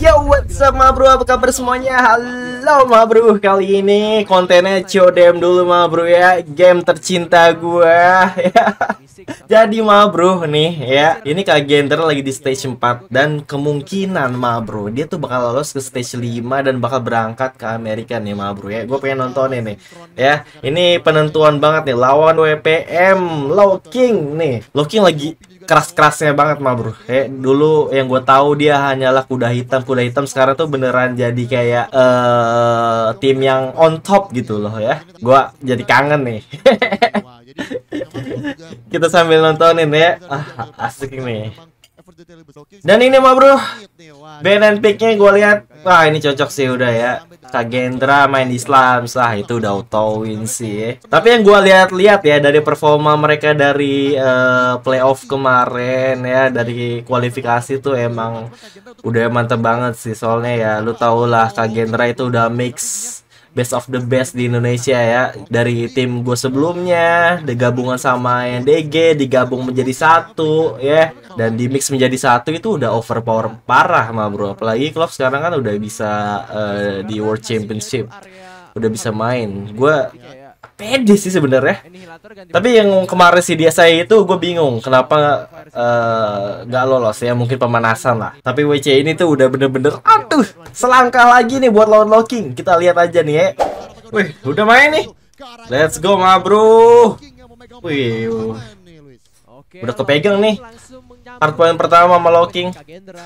Yo, what's up, ma bro? Apa kabar semuanya? Halo, ma bro. Kali ini kontennya CODM dulu, ma bro ya. Game tercinta gua. Jadi ma bro nih ya, ini Kak Gender lagi di stage 4 dan kemungkinan ma bro dia tuh bakal lolos ke stage 5 dan bakal berangkat ke Amerika nih ma bro ya. Gue pengen nonton ini ya. Ini penentuan banget nih lawan WPM Low King nih. Low King lagi keras-kerasnya banget mah bro eh dulu yang gue tahu dia hanyalah kuda hitam kuda hitam sekarang tuh beneran jadi kayak uh, tim yang on top gitu loh ya gue jadi kangen nih kita sambil nontonin ya. Ah, asik ini. Dan ini mah bro, band and picknya gue lihat, wah ini cocok sih udah ya. Kagendra main Islam, sah itu udah autowin sih. Ya. Tapi yang gue lihat-lihat ya dari performa mereka dari uh, playoff kemarin ya, dari kualifikasi tuh emang udah mantep banget sih soalnya ya. Lu tau lah Kagendra itu udah mix best of the best di Indonesia ya dari tim gue sebelumnya digabungan sama yang DG digabung menjadi satu ya dan di mix menjadi satu itu udah overpower parah mah bro apalagi klub sekarang kan udah bisa uh, di World Championship udah bisa main gue pede sih sebenarnya. Tapi yang kemarin sih dia saya itu gue bingung kenapa eh, nggak uh, lolos ya mungkin pemanasan lah. Tapi WC ini tuh udah bener-bener aduh selangkah lagi nih buat lawan locking. Kita lihat aja nih ya. Wih udah main nih. Let's go ma bro. Wih. Udah kepegang nih Hard point pertama sama locking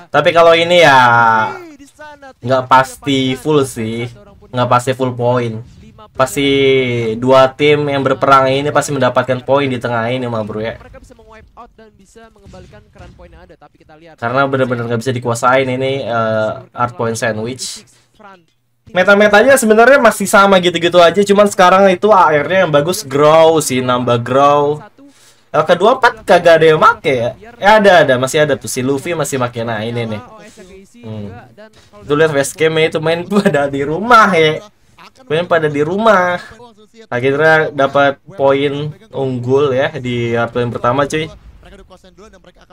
Tapi kalau ini ya nggak pasti full sih nggak pasti full point pasti dua tim yang berperang ini pasti mendapatkan poin di tengah ini mah bro ya karena benar-benar nggak bisa dikuasain ini uh, art point sandwich meta-metanya sebenarnya masih sama gitu-gitu aja cuman sekarang itu akhirnya yang bagus grow sih nambah grow kedua empat kagak ada yang make ya? eh, ada ada masih ada tuh si Luffy masih make nah ini nih. Oh, hmm. Tuh lihat game itu main pada di rumah ya kemudian pada di rumah akhirnya dapat poin unggul ya di round pertama cuy mereka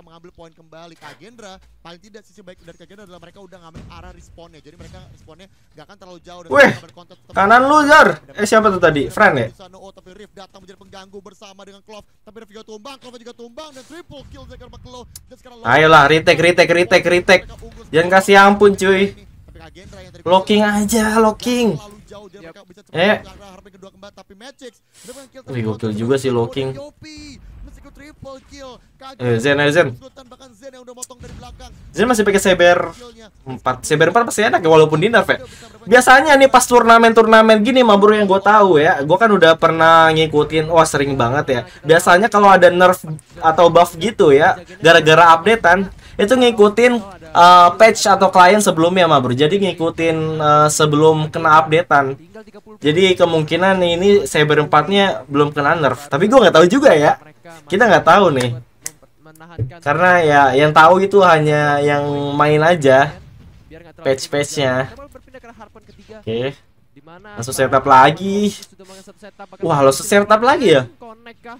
paling tidak sisi baik dari adalah mereka udah ngambil arah responnya jadi mereka responnya gak akan terlalu jauh kanan lu eh siapa tuh tadi Fran ya oh, tapi Riff datang menjadi pengganggu ayolah retake retake retake oh, retake jangan kasih ampun cuy Nah, locking aja, locking. Yep. Eh. Wih, gokil juga sih locking. Eh, Zen, eh, Zen. Zen masih pakai seber 4. seber 4 pasti enak ya, walaupun di nerf ya. Biasanya nih pas turnamen-turnamen gini mah yang gue tahu ya. Gue kan udah pernah ngikutin, wah sering banget ya. Biasanya kalau ada nerf atau buff gitu ya, gara-gara updatean itu ngikutin uh, patch atau klien sebelumnya mah bro jadi ngikutin uh, sebelum kena updatean jadi kemungkinan ini Cyber 4 nya belum kena nerf tapi gue nggak tahu juga ya kita nggak tahu nih karena ya yang tahu itu hanya yang main aja patch nya. oke okay. langsung setup lagi wah lo setup lagi ya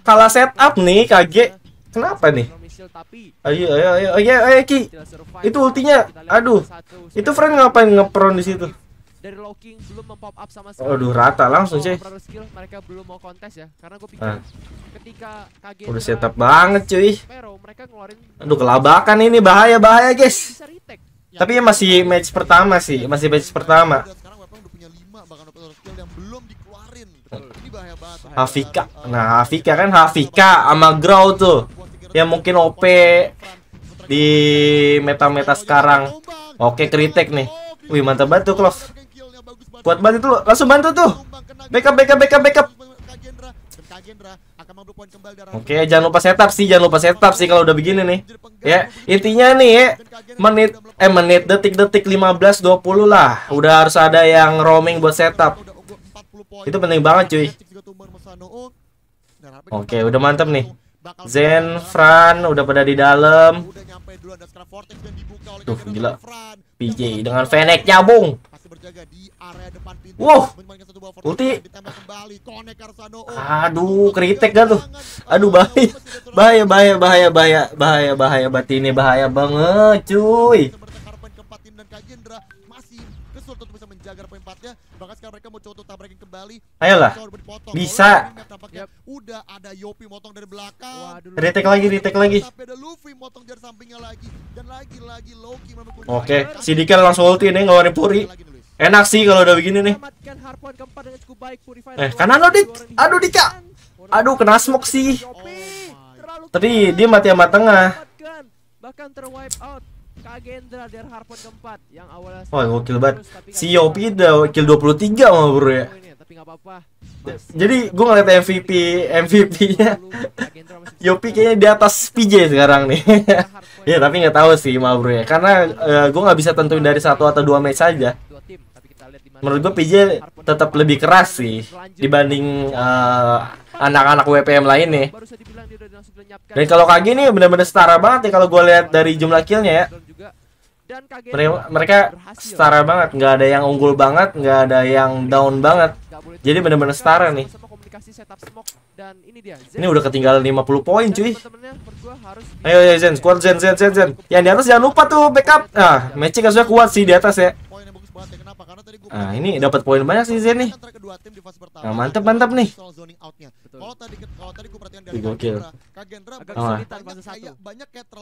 kalah setup nih kaget Kenapa nih? Ayo, ayo, ayo, ayo, ayo, ayo Ki. Itu ultinya. Aduh. Itu friend ngapain ngepron di situ? Dari locking belum mempop up sama sekali. Aduh, rata langsung, cuy. mereka belum mau kontes ya, karena gue pikir ah. ketika kaget. udah setup banget, cuy. Aduh, kelabakan ini bahaya bahaya, guys. Ya, tapi ya masih match pertama sih, masih match pertama. Hafika. Nah, Hafika kan Hafika sama Grau tuh. Ya mungkin OP di meta-meta sekarang. Oke, kritik nih. Wih, mantap banget tuh, Klof. Kuat banget itu, langsung bantu tuh. Backup, backup, backup, backup. Oke, jangan lupa setup sih, jangan lupa setup sih kalau udah begini nih. Ya, intinya nih ya, menit eh menit detik-detik 15 20 lah. Udah harus ada yang roaming buat setup. Itu penting banget, cuy. Oke, udah mantap nih. Zen, Fran udah pada di dalam. Tuh gila. PJ dengan Fenek nyabung. Wow, ulti. Oh, Aduh, kritik gak tuh. Aduh, bahaya. Bahaya, bahaya, bahaya, bahaya, bahaya, bahaya. ini bahaya banget, cuy. masih bisa menjaga poin 4 Bahkan sekarang mereka mau coba untuk tabrakin kembali. Ayolah. Bisa. Yep. Udah ada Yopi motong dari belakang. Retake lagi, retek lagi. Oke, okay. Sidikal langsung ulti nih ngeluarin Puri. Enak sih kalau udah begini nih. Eh, kanan lo Dik. Aduh Dika. Aduh kena smoke sih. Oh Tadi dia mati sama tengah. Bahkan terwipe out Kagendra dari Harpon keempat yang awalnya oh, gokil banget. Si Yopi udah kill 23 mah bro ya. ya tapi gak apa-apa. Jadi gue ngeliat MVP MVP-nya Yopi kayaknya di atas PJ sekarang nih. ya tapi nggak tahu sih mah bro ya. Karena uh, eh, gue nggak bisa tentuin dari satu atau dua match saja menurut gue PJ tetap lebih keras sih dibanding eh, anak-anak uh, WPM lain nih. Dan kalau Kage nih bener-bener setara banget ya kalau gue lihat dari jumlah killnya ya. Mereka, setara banget, nggak ada yang unggul banget, nggak ada yang down banget. Jadi bener-bener setara nih. Ini udah ketinggalan 50 poin cuy. Ayo ya Zen, squad Zen Zen Zen Zen. Yang di atas jangan lupa tuh backup. Ah, matching sudah kuat sih di atas ya. Nah, ini dapat poin banyak sih Zen nah, nih. Nah, mantap mantap nih. Gokil.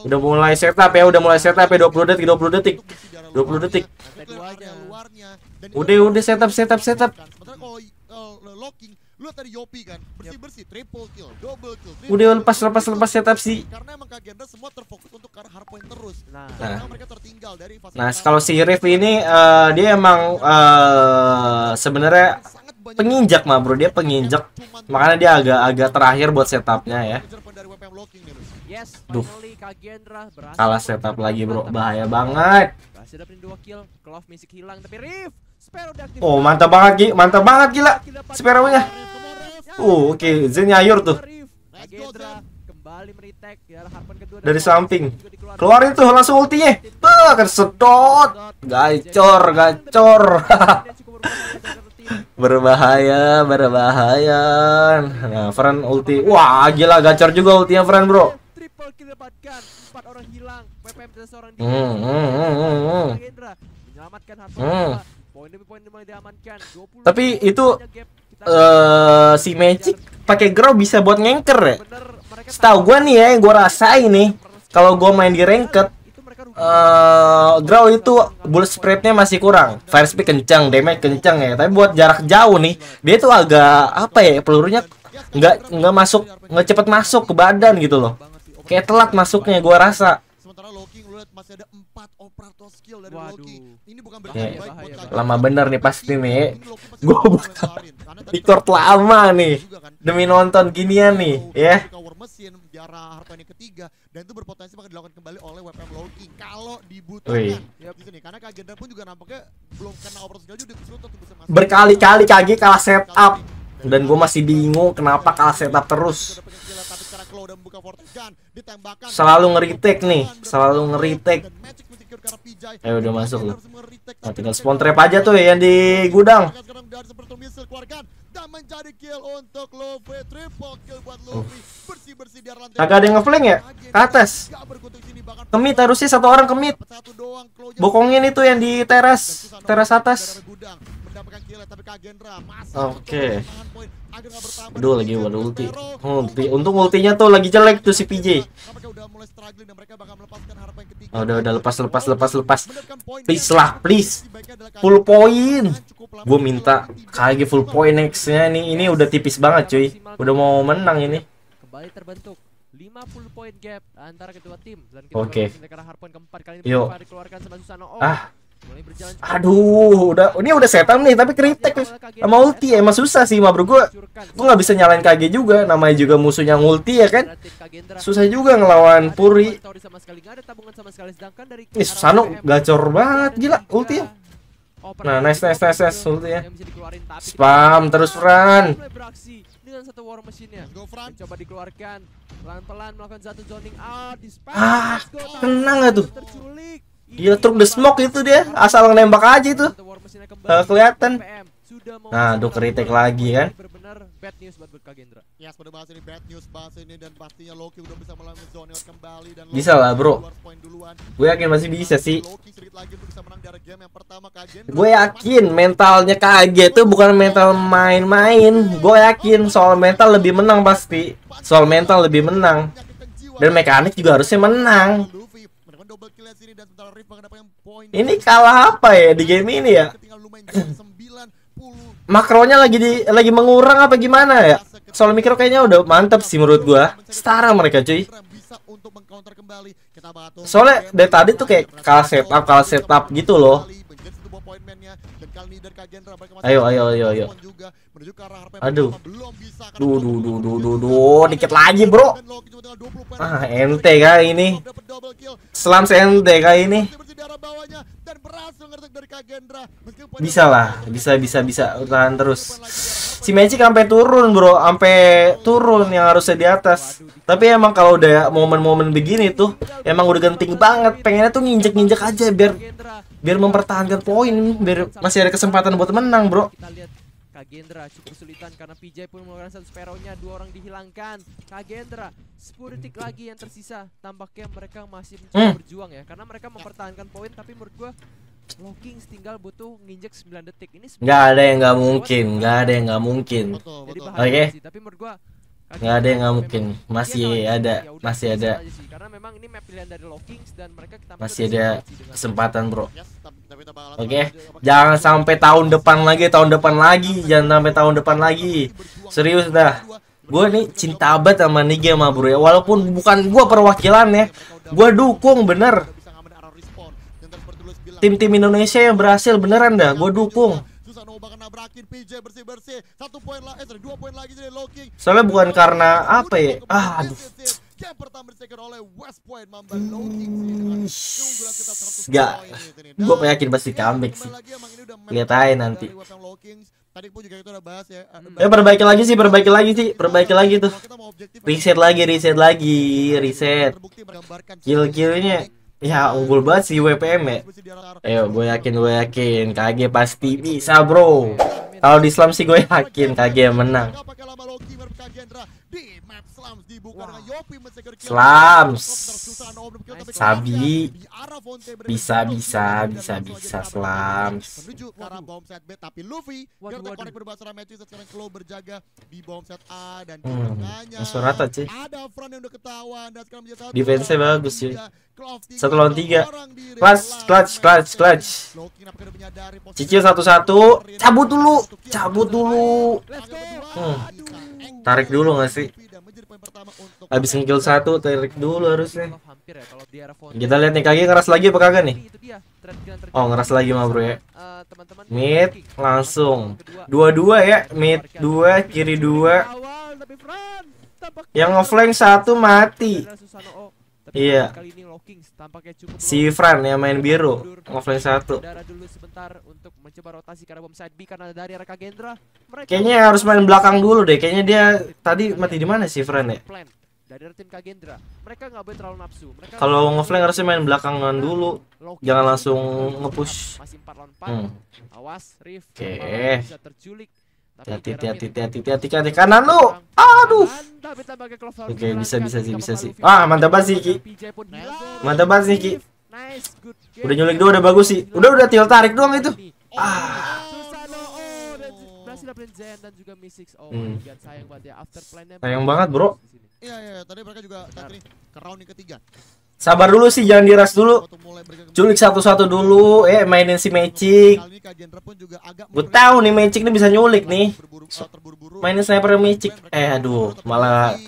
Udah mulai setup ya, udah mulai setup ya 20 detik, 20 detik. 20 detik. Udah udah setup setup setup. locking Lu tadi Yopi kan, bersih-bersih, triple kill, double kill. Triple Udah lepas lepas lepas setup sih. Karena emang kagenda semua terfokus untuk ke arah hardpoint terus. Nah, nah. mereka tertinggal dari Nah, kalau si Riff ini uh, dia emang uh, sebenarnya penginjak mah bro dia penginjak makanya dia agak-agak terakhir buat setupnya ya duh kalah setup lagi bro bahaya banget oh mantap banget Ki mantap banget gila Sparrow nya Uh, oke, okay. Zen nyayur tuh. Ya, dari samping. Keluarin tuh langsung ultinya. Tuh, akan sedot. Gacor, gacor. berbahaya, berbahaya. Nah, Fran ulti. Wah, gila gacor juga ultinya Fran, Bro. Tapi itu Eh, si Magic pakai grow bisa buat ngengker ya. Setahu gua nih ya, gua rasa ini kalau gua main di ranked uh, eh, draw itu bullet spreadnya masih kurang fire speed kenceng damage kenceng ya tapi buat jarak jauh nih dia tuh agak apa ya pelurunya nggak nggak masuk nggak cepet masuk ke badan gitu loh kayak telat masuknya gua rasa banget masih ada empat operator skill dari Waduh. Loki. Ini bukan iya. berarti yeah. baik buat iya, Lama bener nih pasti kan nih. Gue Victor telah lama nih. Kan. Demi nonton ginian nih, ya. Cover mesin biara hartanya ketiga dan itu berpotensi bakal dilakukan kembali oleh WPM Loki kalau dibutuhkan. Yep. Di sini karena Kak Gendar pun juga nampaknya belum kena operator skill juga disuruh untuk bisa masuk. Berkali-kali Kagi kalah setup dan gue masih bingung kenapa kalah setup terus slow dan buka forte selalu ngeritek nih selalu ngeritek. eh udah masuk loh nah, tinggal spawn trap aja tuh yang di gudang Agak ada yang ngefling ya? Ke atas. Kemit harusnya satu orang kemit. Bokongin itu yang di teras, teras atas. Oke. Aduh lagi buat ulti. Ulti. Untung ultinya tuh lagi jelek tuh si PJ. udah udah lepas lepas lepas lepas. Please lah, please. Full point. Gue minta KG full point nextnya nih. Ini udah tipis banget cuy. Udah mau menang ini. Kembali terbentuk. 50 point gap antara kedua tim dan kita okay. keempat kali ini Yo. dikeluarkan sama Susano. Oh, ah. Aduh, udah ini udah setan nih tapi kritik sama ulti ya, emang susah sih bro gua. Gua nggak bisa nyalain KG juga, namanya juga musuhnya ulti ya kan. Susah juga ngelawan Puri. Ini Susano gacor banget gila ulti ya. oh, Nah, nice nice nice nice ulti ya. Spam terus run dengan satu war machine-nya. Coba dikeluarkan pelan-pelan melakukan satu zoning out Ah, kena gak tuh? Terculik. Gila truk the smoke itu dia, asal nembak aja itu. Kalau kelihatan. Nah, do kritik lagi kan. Bad news buat Gendra. Ya, bahas ini bad news bahas ini dan pastinya Loki udah bisa kembali dan Bisa lah, Bro. Gue yakin masih bisa sih. Gue yakin mentalnya KG itu bukan mental main-main. Gue yakin soal mental lebih menang pasti. Soal mental lebih menang. Dan mekanik juga harusnya menang double kill ya, sini dan sementara mendapatkan poin. Ini kalah apa ya di game ini ya? Makronya lagi di lagi mengurang apa gimana ya? Soal mikro kayaknya udah mantep sih menurut gua. Setara mereka cuy. Soalnya dari tadi tuh kayak kalah setup, kalah setup gitu loh. Ayo ayo ayo ayo. Aduh. Belum bisa Duh duh duh duh dikit lagi, Bro. Ah, ente kali ini. Selam ente kali ini di daerah bawahnya dan berhasil ngertek dari Kagendra. bisa lah, bisa bisa bisa tahan terus. Si Magic sampai turun, Bro. Sampai turun yang harusnya di atas. Tapi emang kalau udah momen-momen begini tuh emang udah genting banget. Pengennya tuh nginjek-nginjek aja biar biar mempertahankan poin, biar masih ada kesempatan buat menang, Bro. Kagendra cukup kesulitan karena PJ pun mengeluarkan satu speronya Dua orang dihilangkan Kagendra 10 detik lagi yang tersisa Tampaknya mereka masih mencoba hmm. berjuang ya Karena mereka mempertahankan poin Tapi menurut gue Locking tinggal butuh nginjek 9 detik ini nggak ada yang nggak mungkin nggak ada yang nggak mungkin Oke okay. Tapi menurut gua nggak ada yang nggak mungkin masih ada masih ada masih ada kesempatan bro Oke, okay. jangan sampai tahun depan lagi, tahun depan lagi, jangan sampai tahun depan lagi. Serius dah. Gue nih cinta abad sama Nige sama bro ya. Walaupun bukan gue perwakilan ya, gue dukung bener. Tim-tim Indonesia yang berhasil beneran dah, gue dukung. Soalnya bukan karena apa ya? Ah, aduh game pertama disekir oleh West Point Mamba Low Kings dengan hmm, keunggulan kita 100 Gak, gue yakin pasti comeback sih Lihat aja nanti Tadi pun juga kita udah bahas ya Ya perbaiki lagi sih, perbaiki lagi sih, perbaiki lagi tuh Reset lagi, reset lagi, reset Kill-killnya Ya unggul banget sih WPM ya Ayo gue yakin, gue yakin KG pasti bisa bro Kalau di Islam sih gue yakin KG yang menang Slams Sabi. Bisa bisa bisa bisa Slams. Menuju ke arah rata, Defense-nya bagus, sih. Satu lawan tiga. Clutch, clutch, clutch, clutch. Cicil satu-satu. Cabut dulu. Cabut dulu. Hmm tarik dulu gak sih habis ngekill satu tarik dulu harusnya kita lihat nih kaki ngeras lagi apa kagak nih oh ngeras lagi mah bro ya mid langsung dua-dua ya mid dua kiri dua yang ngeflank satu mati Iya. Nah, si Fran yang main biru offline satu. Kayaknya harus main belakang dulu deh. Kayaknya dia tadi mati di mana si Fran ya? dari tim Kagendra. Mereka nggak boleh terlalu nafsu. kalau ngeflank harusnya main belakangan nah, dulu. Jangan langsung ngepush. Hmm. Awas Rif. Oke. Okay. Bisa terculik hati-hati hati-hati hati-hati hati kanan lu aduh oke okay, bisa bisa sih bisa sih ah mantap banget sih ki mantap banget sih ki udah nyulik dua udah bagus sih udah udah tinggal tarik doang itu ah oh, oh, hmm. Ya. sayang banget bro iya, iya iya tadi mereka juga ke round yang ketiga Sabar dulu sih, jangan diras dulu. Culik satu-satu dulu, eh mainin si Magic. Gue tahu nih Magic nih bisa nyulik nih. Mainin sniper Magic. Eh aduh, malah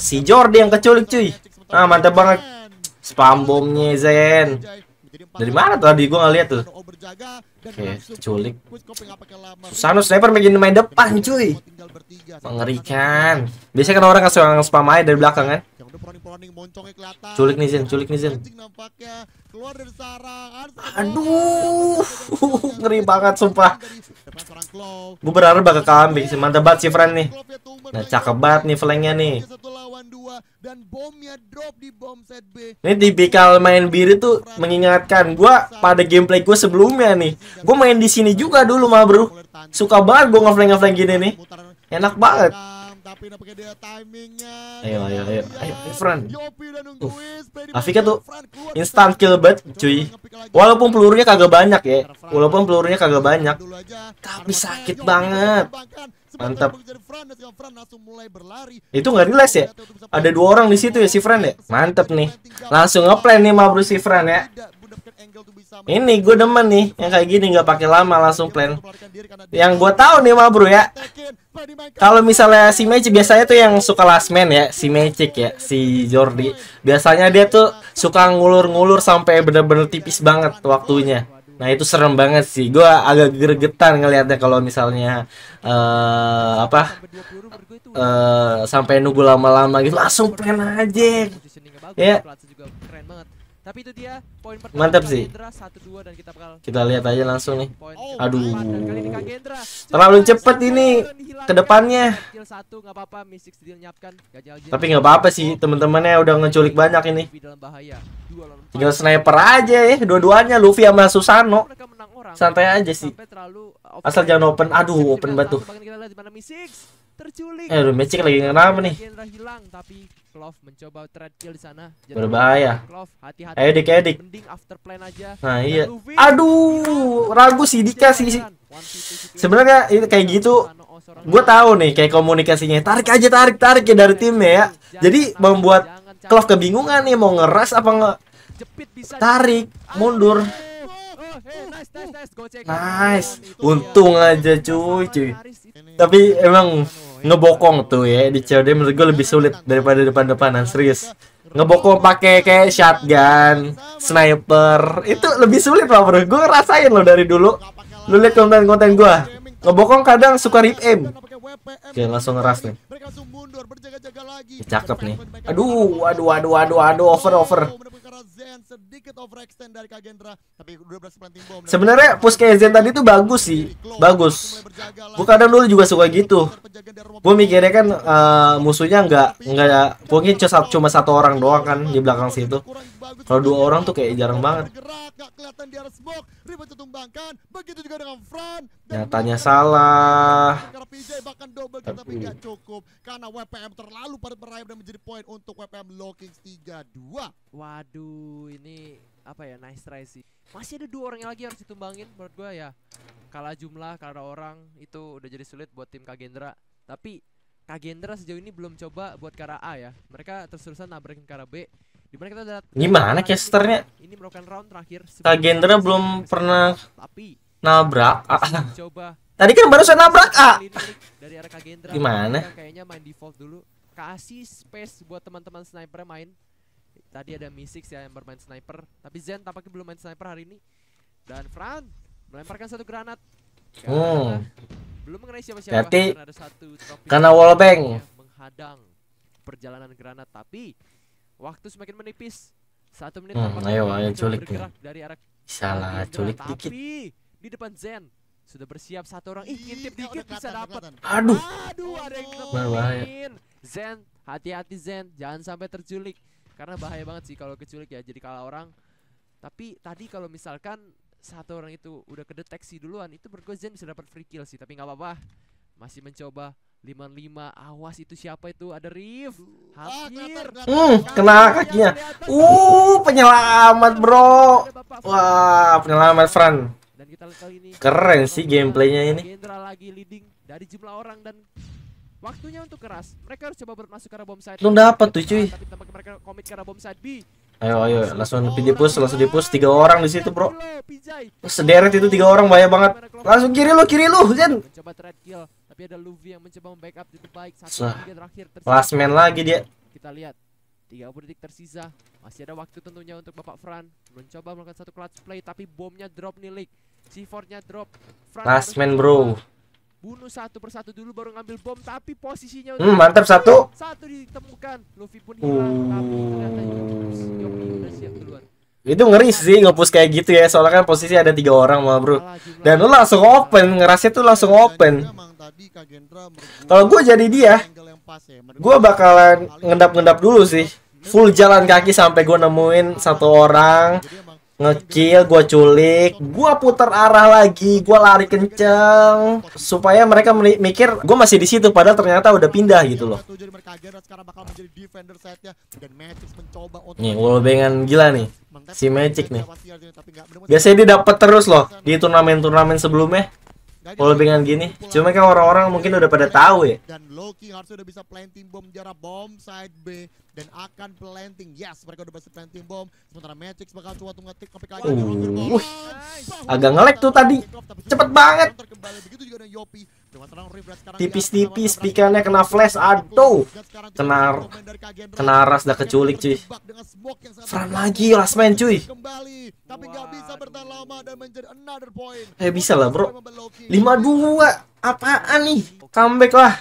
si Jordi yang keculik cuy. Ah mantap banget. Spam bomnya Zen. Dari mana tadi gue ngeliat tuh. Oke, culik. Susano sniper makin main depan cuy. Mengerikan. Biasanya kan orang kasih orang spam aja dari belakang kan. Culik nih Zen, culik nih Zen. Aduh, ngeri banget sumpah. Gue berharap bakal kambing sih, mantap banget si friend nih. Ya nah, cakep banget nih flanknya nih. Ini tipikal main biri tuh mengingatkan gue pada gameplay gue sebelumnya nih. Gue main di sini juga dulu mah, Bro. Suka banget gue ngeflank-ngeflank gini nih. Enak banget tapi pakai dia timingnya. Ayo ayo ayo iya. ayo Efran. Uh. Afika tuh instant kill bet, cuy. Walaupun pelurunya kagak banyak ya. Walaupun pelurunya kagak banyak. Tapi sakit banget. Mantap. Itu nggak relax ya? Ada dua orang di situ ya si Fran ya. Mantap nih. Langsung ngeplan nih Mabru si Fran ya. Ini gue demen nih yang kayak gini nggak pakai lama langsung plan. Yang gue tahu nih mah bro ya. Kalau misalnya si Magic biasanya tuh yang suka last man ya, si Magic ya, si Jordi. Biasanya dia tuh suka ngulur-ngulur sampai bener-bener tipis banget waktunya. Nah itu serem banget sih. Gue agak gregetan ngelihatnya kalau misalnya uh, apa uh, sampai nunggu lama-lama gitu langsung plan aja. Ya. Tapi itu dia poin pertama Mantap sih. dan kita bakal Kita lihat aja langsung nih. Oh. Aduh. Terlalu cepat ini ke depannya. Tapi nggak apa-apa sih, teman-temannya udah ngeculik banyak ini. Tinggal sniper aja ya, dua-duanya Luffy sama Susano. Santai aja sih. Uh, Asal jangan open. Aduh, open batu terculik. Eh, Magic lagi kenapa nih? hilang tapi Clove mencoba trade kill di sana. Berbahaya. Clove hati-hati. Ayo dik, ayo dik. Mending after plan aja. Nah, iya. Aduh, ragu sih dikasih sih. Sebenarnya itu kayak gitu gue tahu nih kayak komunikasinya tarik aja tarik tarik ya dari timnya ya jadi membuat Clove kebingungan nih mau ngeras apa nge tarik mundur eh, eh, eh, nice untung aja cuy cuy tapi emang ngebokong tuh ya di COD menurut gue lebih sulit daripada depan-depanan serius ngebokong pakai kayak shotgun sniper itu lebih sulit loh bro gue rasain loh dari dulu lu lihat konten-konten gue ngebokong kadang suka rip aim Oke langsung ngeras nih Cakep nih Aduh aduh aduh aduh aduh over over Sebenarnya push ke Zen tadi tuh bagus sih, bagus. Gue kadang dulu juga suka gitu. Gue mikirnya kan uh, musuhnya nggak nggak mungkin cuma satu orang doang kan di belakang situ. Kalau dua orang tuh kayak jarang banget. Nyatanya salah. Tapi nggak cukup karena WPM terlalu pada merayap dan menjadi poin untuk WPM Lockings 3-2. Waduh. Aduh, ini apa ya? Nice try sih. Masih ada dua orang yang lagi harus ditumbangin menurut gua ya. Kalah jumlah, karena orang itu udah jadi sulit buat tim Kagendra. Tapi Kagendra sejauh ini belum coba buat cara A ya. Mereka terus-terusan nabrakin cara B. Dimana kita lihat Gimana casternya? Ini merupakan round terakhir. Kagendra belum pernah tapi nabrak A. Coba. Tadi kan baru saya nabrak A. Dari arah Kagendra. Gimana? Kayaknya main default dulu. Kasih space buat teman-teman sniper main Tadi ada Mystics ya yang bermain sniper Tapi Zen tampaknya belum main sniper hari ini Dan Fran melemparkan satu granat Karena oh. hmm. Belum mengenai siapa-siapa Berarti karena, ada satu karena wallbang Menghadang perjalanan granat Tapi waktu semakin menipis Satu menit hmm, ayo, ayo culik nih ya. dari arah Salah culik granat. dikit Tapi di depan Zen sudah bersiap satu orang ih ngintip dikit bisa dapat aduh aduh ada yang ketemuin Zen hati-hati Zen jangan sampai terculik karena bahaya banget sih kalau keculik ya jadi kalah orang tapi tadi kalau misalkan satu orang itu udah kedeteksi duluan itu menurut bisa dapat free kill sih tapi nggak apa-apa masih mencoba lima lima awas itu siapa itu ada Rif ah, hampir hmm, kena kakinya uh penyelamat bro wah penyelamat Fran keren sih gameplaynya ini dari jumlah orang dan Waktunya untuk keras. Mereka harus coba masuk ke arah bom side. Belum dapat tuh, cuy. Tapi mereka komit ke arah bom side B. Ayo ayo langsung di push langsung di push tiga orang di situ bro. Sederet itu tiga orang bahaya banget. Langsung kiri lu kiri lu zen Coba kill tapi ada Luffy yang mencoba membackup di baik satu terakhir Last man lagi dia. Kita lihat 30 detik tersisa. Masih ada waktu tentunya untuk Bapak Fran mencoba melakukan satu clutch play tapi bomnya drop nih League. C4-nya drop. Last man bro bunuh satu persatu dulu baru ngambil bom tapi posisinya hmm, mantap satu satu ditemukan Luffy pun hilang hmm. tapi ternyata itu ngeri sih ngepus kayak gitu ya soalnya kan posisi ada tiga orang mah bro dan lu langsung open ngerasnya tuh langsung open kalau gue jadi dia ya, gue bakalan ngendap-ngendap dulu sih full jalan kaki sampai gue nemuin satu orang ngekill, gue culik, gue putar arah lagi, gue lari kenceng supaya mereka mikir gue masih di situ padahal ternyata udah pindah gitu loh. Nih, wallbangan gila nih. Si Magic nih. Biasanya dia dapat terus loh di turnamen-turnamen sebelumnya. Kalau dengan gini, cuma kan orang-orang mungkin udah pada tahu ya. Dan Loki harus udah bisa planting bom jarak bom side B dan akan planting. Yes, mereka udah berhasil planting bom. Sementara Matrix bakal coba untuk ngetik kopik lagi. Uh, agak ngelek tuh tadi. Cepet banget. Tipis-tipis pikannya kena flash. Aduh. Kenar. Kenaras dah keculik cuy. Fran lagi last man cuy. Tapi bisa bertahan lama dan menjadi another point. Eh bisa lah bro. 5-2. Apaan nih? Comeback lah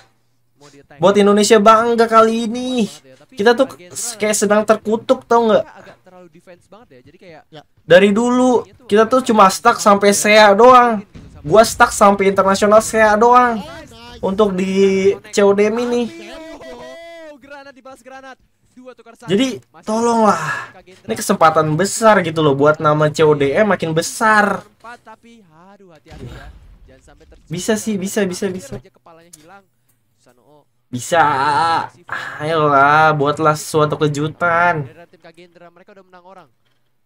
buat Indonesia bangga kali ini ya, ya. iya kita tuh kayak sedang terkutuk tau nggak dari dulu kita tuh cuma stuck sampai SEA doang gitu gua stuck sampai internasional SEA doang untuk di COD ini oh, jadi tolonglah ini kesempatan besar gitu loh buat nama CODM makin besar ya. bisa sih bisa bisa bisa bisa. Ayolah, buatlah suatu kejutan. mereka udah menang orang.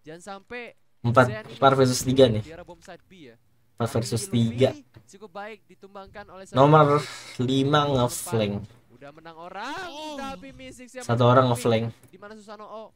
Jangan sampai 4 4 versus 3 nih. 4 ya. versus 3. Cukup baik ditumbangkan oleh Nomor 5 ngeflank. Udah menang orang, tapi oh. tapi siapa? Satu orang ngeflank. Di mana Susano oh.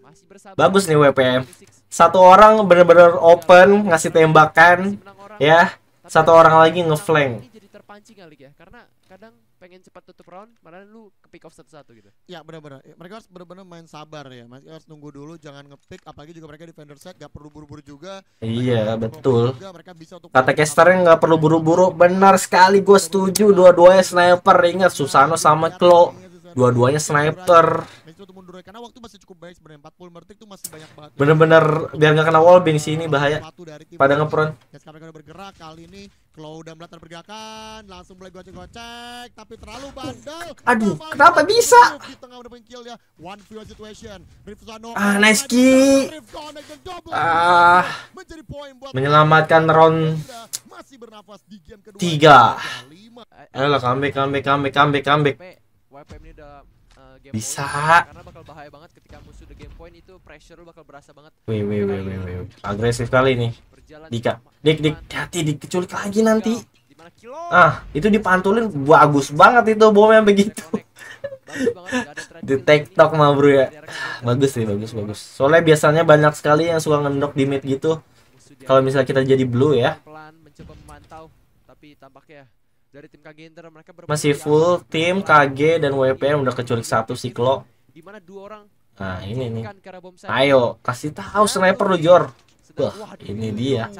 Masih bersabar. Bagus nih WPM. Satu orang benar-benar open ngasih tembakan ya. Satu orang lagi ngeflank. Jadi terpancing kali ya karena kadang pengen cepat tutup round malah lu pick off satu-satu gitu. Ya benar-benar. Ya, mereka harus benar-benar main sabar ya. Mereka harus nunggu dulu, jangan ngepick. Apalagi juga mereka defender set, gak perlu buru-buru juga. Iya mereka betul. Juga, mereka bisa untuk Kata casternya nggak perlu buru-buru. Benar sekali, gue setuju. Dua-duanya sniper. Ingat Susano sama Klo. Dua-duanya sniper. Karena waktu masih cukup baik sebenarnya 40 mertik itu masih banyak banget. Bener-bener biar nggak kena wallbang sih ini bahaya. Pada ngepron. Ya, sekarang udah bergerak kali ini Kalau udah melihat pergerakan langsung mulai gocek-gocek tapi terlalu bandel. Aduh, Kenapa bisa? Ah, nice ki. Ah, menyelamatkan round tiga. Ayolah, comeback, comeback, comeback, comeback, comeback. Eh, bisa. Karena Wih, wih, wih, wih, Agresif kali Dika. Dik, dik, hati lagi nanti ah itu dipantulin bagus banget itu bom begitu di TikTok mah bro ya bagus sih bagus bagus soalnya biasanya banyak sekali yang suka ngendok di mid gitu kalau misalnya kita jadi blue ya masih full tim KG dan WPM udah keculik satu siklo nah ini nih ayo kasih tahu sniper lu Jor Wah, ini dia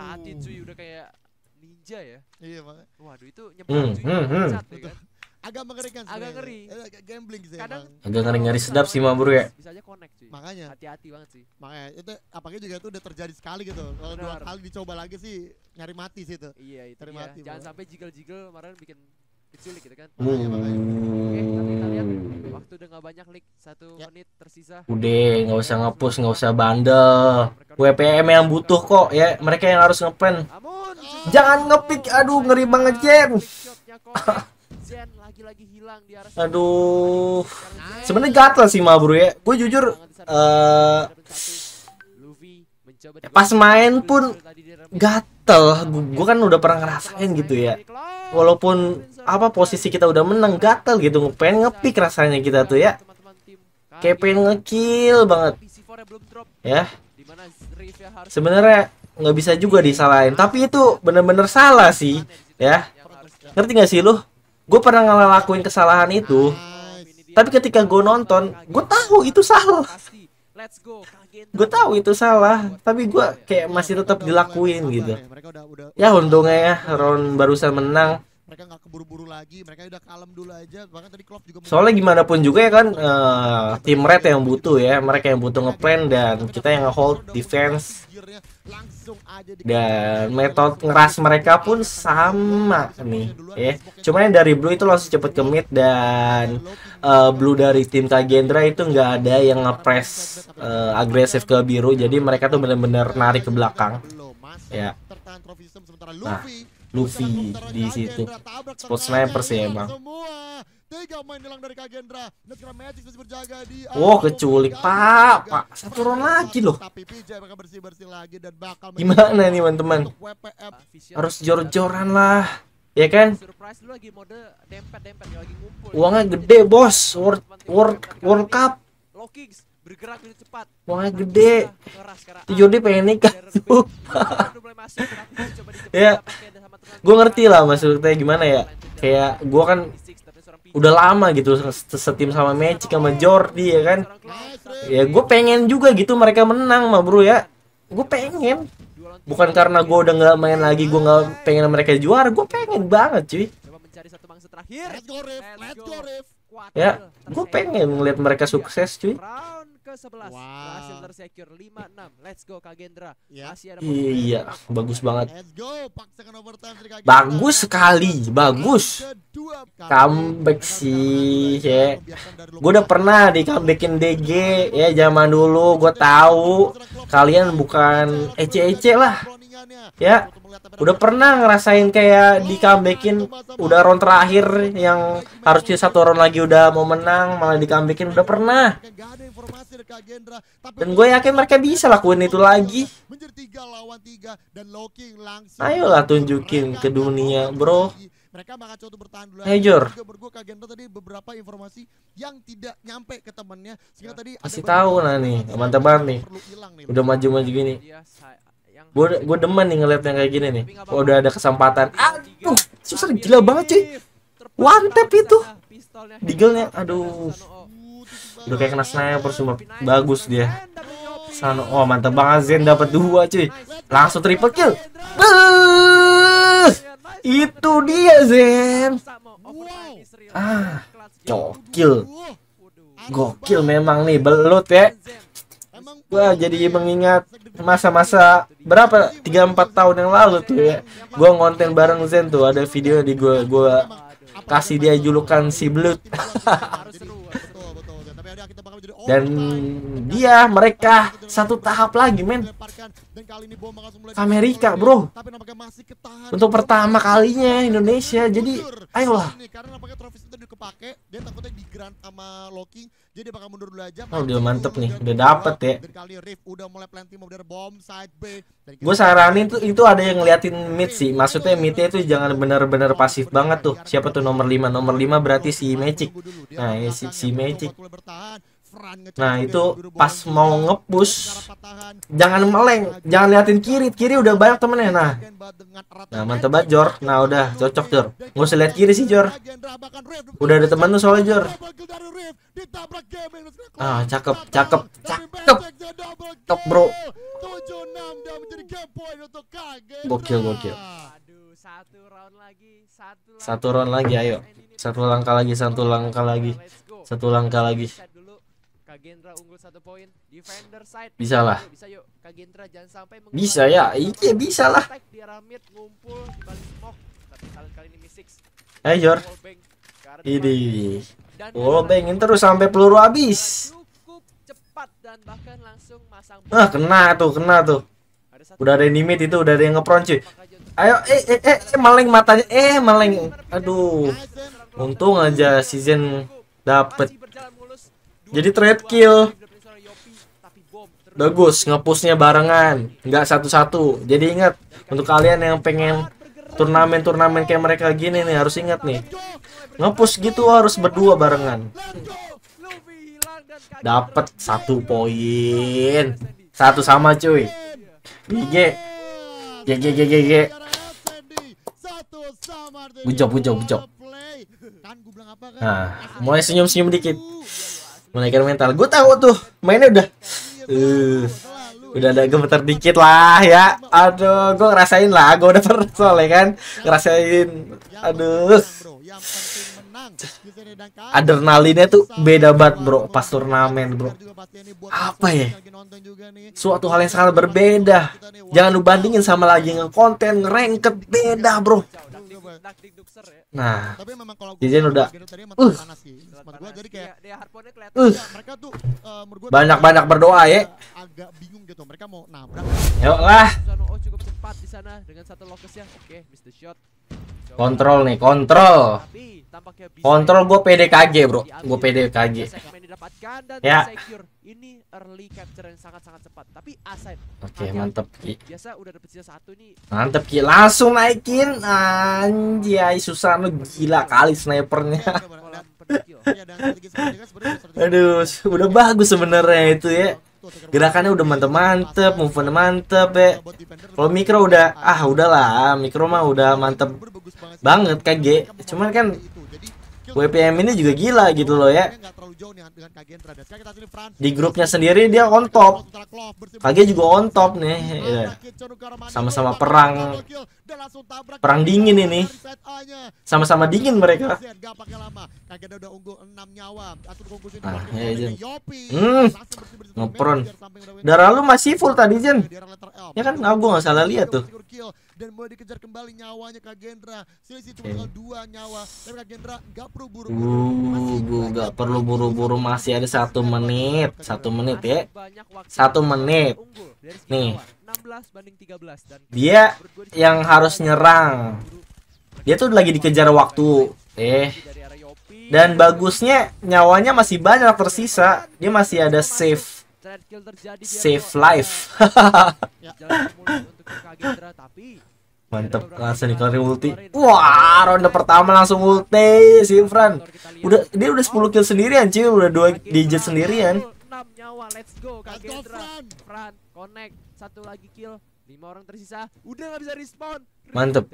ninja ya. Iya, makanya. Waduh, itu hmm, nyebar hmm, hmm, hmm. ya kan? Agak mengerikan sih. Agak ngeri. Iya, agak gambling sih. Kadang agak ngeri-ngeri sedap sih Mamburu ya. Bisa aja connect sih. Makanya. Hati-hati banget sih. Makanya itu apalagi juga itu udah terjadi sekali gitu. Kalau dua kali dicoba lagi sih nyari mati sih itu. Iya, itu. Nyari iya. mati. Jangan bro. sampai jigel-jigel kemarin bikin diculik gitu kan. Hmm. Makanya, makanya. Oke, Iya, hmm. waktu udah nggak banyak lik satu ya. menit tersisa udah nggak usah ngepus nggak usah bandel WPM yang butuh kok ya mereka yang harus ngepen jangan ngepick aduh ngeri banget Jen aduh nah, sebenarnya gatel sih Mabru ya gue jujur uh, pas main pun gatel gatel gue kan udah pernah ngerasain gitu ya walaupun apa posisi kita udah menang gatel gitu pengen ngepik rasanya kita tuh ya kayak pengen ngekill banget ya sebenarnya nggak bisa juga disalahin tapi itu bener-bener salah sih ya ngerti nggak sih lu gue pernah ngelakuin kesalahan itu tapi ketika gue nonton gue tahu itu salah Gitu. gue tahu itu salah tapi gue kayak masih tetap dilakuin gitu ya untungnya ya Ron barusan menang mereka nggak keburu-buru lagi mereka udah kalem dulu aja bahkan tadi Klopp juga soalnya gimana pun juga ya kan uh, tim red yang butuh ya mereka yang butuh ngeplan dan kita yang hold defense dan metode ngeras mereka pun sama nih ya cuma yang dari blue itu langsung cepet ke dan uh, blue dari tim Kagendra itu nggak ada yang ngepres uh, agresif ke biru jadi mereka tuh bener-bener narik ke belakang ya nah Luffy di situ. Spot sniper sih emang. Oh keculik pak pak satu round lagi loh gimana nih teman-teman harus jor-joran lah ya kan uangnya gede bos world world world cup Uangnya gede. cepat. Wah gede. pengen nikah. ya gue ngerti lah maksudnya gimana ya kayak gue kan udah lama gitu setim sama Magic sama Jordi ya kan ya gue pengen juga gitu mereka menang mah bro ya gue pengen bukan karena gue udah nggak main lagi gue nggak pengen mereka juara gue pengen banget cuy terakhir. Let's go Rif, let's go Rif. Ya, gue pengen ngeliat mereka sukses cuy. Round ke 11 wow. berhasil tersecure 5-6. Let's go Gendra. Yeah. Masih ada iya, iya, bagus banget. Let's go, paksakan overtime Bagus sekali, bagus. Comeback sih, ya. Gue udah pernah di comebackin DG ya zaman dulu, gue tahu. Kalian bukan ece-ece lah ya udah pernah ngerasain kayak di comebackin udah round terakhir yang harusnya satu round lagi udah mau menang malah di comebackin udah pernah dan gue yakin mereka bisa lakuin itu lagi Ayo lah tunjukin ke dunia bro mereka bakal coba bertahan dulu hey, Jor. tadi beberapa informasi yang tidak nyampe ke temannya sehingga tadi pasti tahu nah nih teman-teman nih udah maju-maju gini iya, gue gue demen nih ngeliat yang kayak gini nih oh, udah ada kesempatan aduh susah gila banget cuy one tap itu digelnya aduh oh. udah kayak kena sniper cuma bagus dia Sano oh mantap banget Zen dapat dua cuy langsung triple kill itu dia Zen ah gokil gokil memang nih belut ya gua jadi mengingat masa-masa berapa tiga empat tahun yang lalu tuh ya. Gua ngonten bareng Zen tuh ada video di gua gua kasih dia julukan si Blut. dan dia kan mereka satu tahap lagi men Amerika bro untuk pertama kalinya Indonesia jadi ayolah oh dia mantep nih udah dapet ya gue saranin tuh itu ada yang ngeliatin mid sih maksudnya midnya itu jangan bener-bener pasif banget tuh siapa tuh nomor 5 nomor 5 berarti si Magic nah ya si, si Magic Nah itu pas mau ngepush Jangan meleng Jangan liatin kiri Kiri udah banyak temennya Nah Nah mantep banget Jor Nah udah cocok Jor Nggak usah liat kiri sih Jor Udah ada temen tuh soalnya Jor Ah cakep Cakep Cakep Cakep bro Gokil gokil satu round lagi satu, satu round lagi ayo satu langkah lagi satu langkah lagi satu langkah lagi Kagendra unggul satu poin. Defender side. Bisa lah. Bisa yuk. Kagendra jangan sampai Bisa ya. Iya bisa lah. Di ramit ngumpul di balik smoke. Tapi kali ini misix. Eh Jor. Ini. Oh, pengen terus sampai peluru habis. Cukup cepat dan bahkan langsung masang. Ah, kena tuh, kena tuh. Udah ada limit itu, udah ada yang ngepron cuy. Ayo, eh, eh, eh, eh, maling matanya, eh, maling. Aduh, untung aja season dapet jadi trade kill. Bagus, ngepusnya barengan, nggak satu-satu. Jadi ingat, untuk kalian yang pengen turnamen-turnamen kayak mereka gini nih, harus ingat nih. Ngepus gitu harus berdua barengan. Dapat satu poin. Satu sama cuy. GG. GG GG GG. Bujok bujok bujok. Nah, mulai senyum-senyum dikit menaikkan mental gue tahu tuh mainnya udah uh, udah ada gemeter dikit lah ya aduh gue ngerasain lah gue udah pernah soalnya kan ngerasain aduh adrenalinnya tuh beda banget bro pas turnamen bro apa ya suatu hal yang sangat berbeda jangan lu bandingin sama lagi ngekonten ngerengket beda bro Ya? Nah. izin udah banyak-banyak berdoa ya. Agak bingung gitu. Mereka mau nabrak. Yuk lah. Oh, kontrol nih, kontrol. Kontrol gue ya. PDKG, Bro. Gue PDKG. Ya ini early capture yang sangat-sangat cepat. Tapi aset. Oke, okay, mantep Ki. Biasa udah dapet sisa satu nih. Mantep Ki, langsung naikin. Anjay, susah lu gila kali snipernya. Iya, iya, Aduh, udah bagus sebenarnya itu ya. Gerakannya udah mantep-mantep, movement mantep ya. Kalau mikro udah, ah udahlah, mikro mah udah mantep banget kan G. Cuman kan WPM ini juga gila gitu loh ya di grupnya sendiri dia on top Kage juga on top nih iya. sama-sama perang perang dingin ini sama-sama dingin mereka nah ya Jen hmm ngepron darah lu masih full tadi Jen iya, ya kan aku gak salah lihat tuh dan mulai dikejar kembali nyawanya Kak Gendra. Selisih cuma tinggal dua nyawa. Tapi Kak Gendra nggak perlu buru-buru. Uh, gak perlu buru-buru masih ada satu menit, satu menit ya, satu menit. Nih, dia yang harus nyerang. Dia tuh lagi dikejar waktu. Eh, dan bagusnya nyawanya masih banyak tersisa. Dia masih ada save save life. Mantap nih kali ulti. Wah, ronde pertama langsung ulti si Fran. Udah dia udah 10 kill sendirian, cuy. Udah 2 digit sendirian. 6 nyawa. Let's go Kak Fran connect. Satu lagi kill. 5 orang tersisa. Udah nggak bisa respawn. Mantep.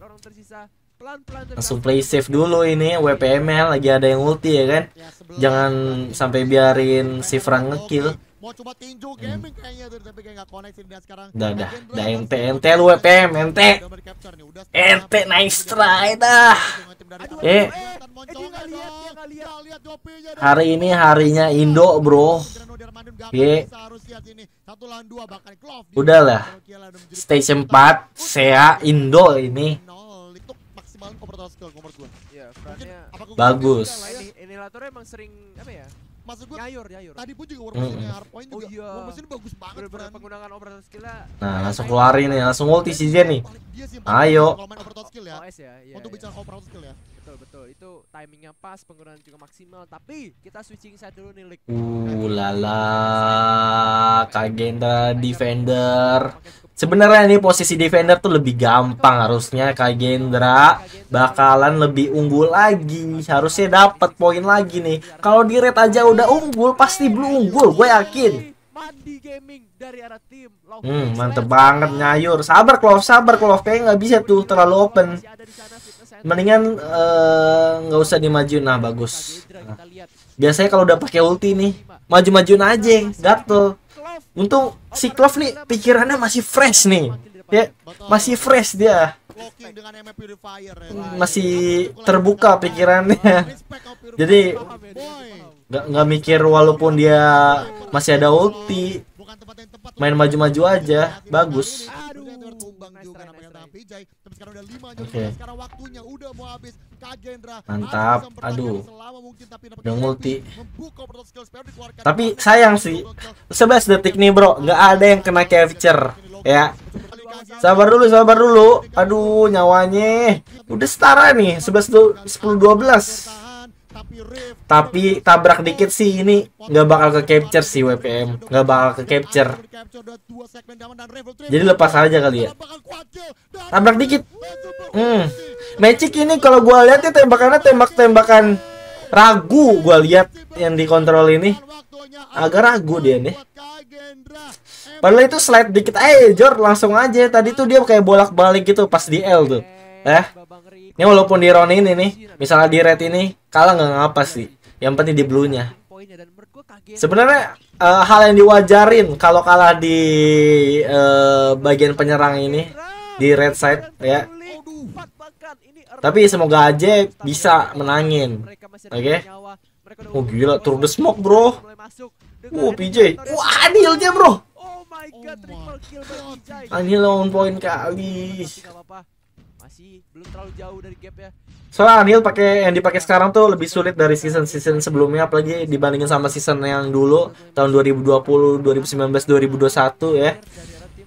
orang tersisa. Pelan-pelan langsung play safe dulu ini WPML lagi ada yang ulti ya kan. Jangan sampai biarin si Fran ngekill mau coba tinju hmm. gaming hmm. kayaknya tuh tapi kayak nggak koneksi dia sekarang dah dah dah ente ente lu WPM ente ente nice try dah eh, eh hari ini harinya Indo bro Oke. Iya. udah lah Stage 4 SEA Indo ini iya, bagus. Ya, ini, Emang sering apa ya? maksud gue nyayur nyayur tadi pun juga war mesinnya hmm. hardpoint juga oh, iya. war mesin bagus banget Bener -bener penggunaan overtop skillnya nah langsung keluarin nih langsung ulti si Zen nih ayo kalau main overtop skill ya, oh, ya iya, untuk iya. bicara overtop skill ya betul betul itu timingnya pas penggunaan juga maksimal tapi kita switching saya dulu nih ulala uh, Kagenda defender sebenarnya ini posisi defender tuh lebih gampang harusnya Kagendra bakalan lebih unggul lagi harusnya dapat poin lagi nih kalau di red aja udah unggul pasti belum unggul gue yakin Mandi Gaming dari arah tim. Hmm, mantep banget nyayur. Sabar kalau sabar kalau kayak nggak bisa tuh terlalu open mendingan eh, nggak uh, usah dimaju nah bagus nah. biasanya kalau udah pakai ulti nih maju-majuin aja gatel untung si Clove nih pikirannya masih fresh nih ya masih fresh dia masih terbuka pikirannya jadi nggak nggak mikir walaupun dia masih ada ulti main maju-maju aja bagus oke okay. mantap aduh yang multi tapi sayang sih 11 detik nih bro nggak ada yang kena capture ya Sabar dulu, sabar dulu. Aduh, nyawanya. Udah setara nih, 11 10 12 tapi tabrak dikit sih ini nggak bakal ke capture sih WPM nggak bakal ke capture jadi lepas aja kali ya tabrak dikit hmm magic ini kalau gua lihat ya tembakannya tembak-tembakan ragu gua lihat yang dikontrol ini agak ragu dia nih padahal itu slide dikit eh Jor langsung aja tadi tuh dia kayak bolak-balik gitu pas di L tuh eh ini walaupun di round ini nih, misalnya di red ini kalah nggak ngapa sih. Yang penting di blue-nya. Sebenarnya uh, hal yang diwajarin kalau kalah di uh, bagian penyerang ini di red side ya. Tapi semoga aja bisa menangin. Oke. Okay? Oh gila, turun the smoke bro. Oh PJ, wah adilnya bro. Anil on point kali masih belum terlalu jauh dari gap ya. Soalnya Anil pakai yang dipakai sekarang tuh lebih sulit dari season-season sebelumnya apalagi dibandingin sama season yang dulu tahun 2020, 2019, 2021 ya.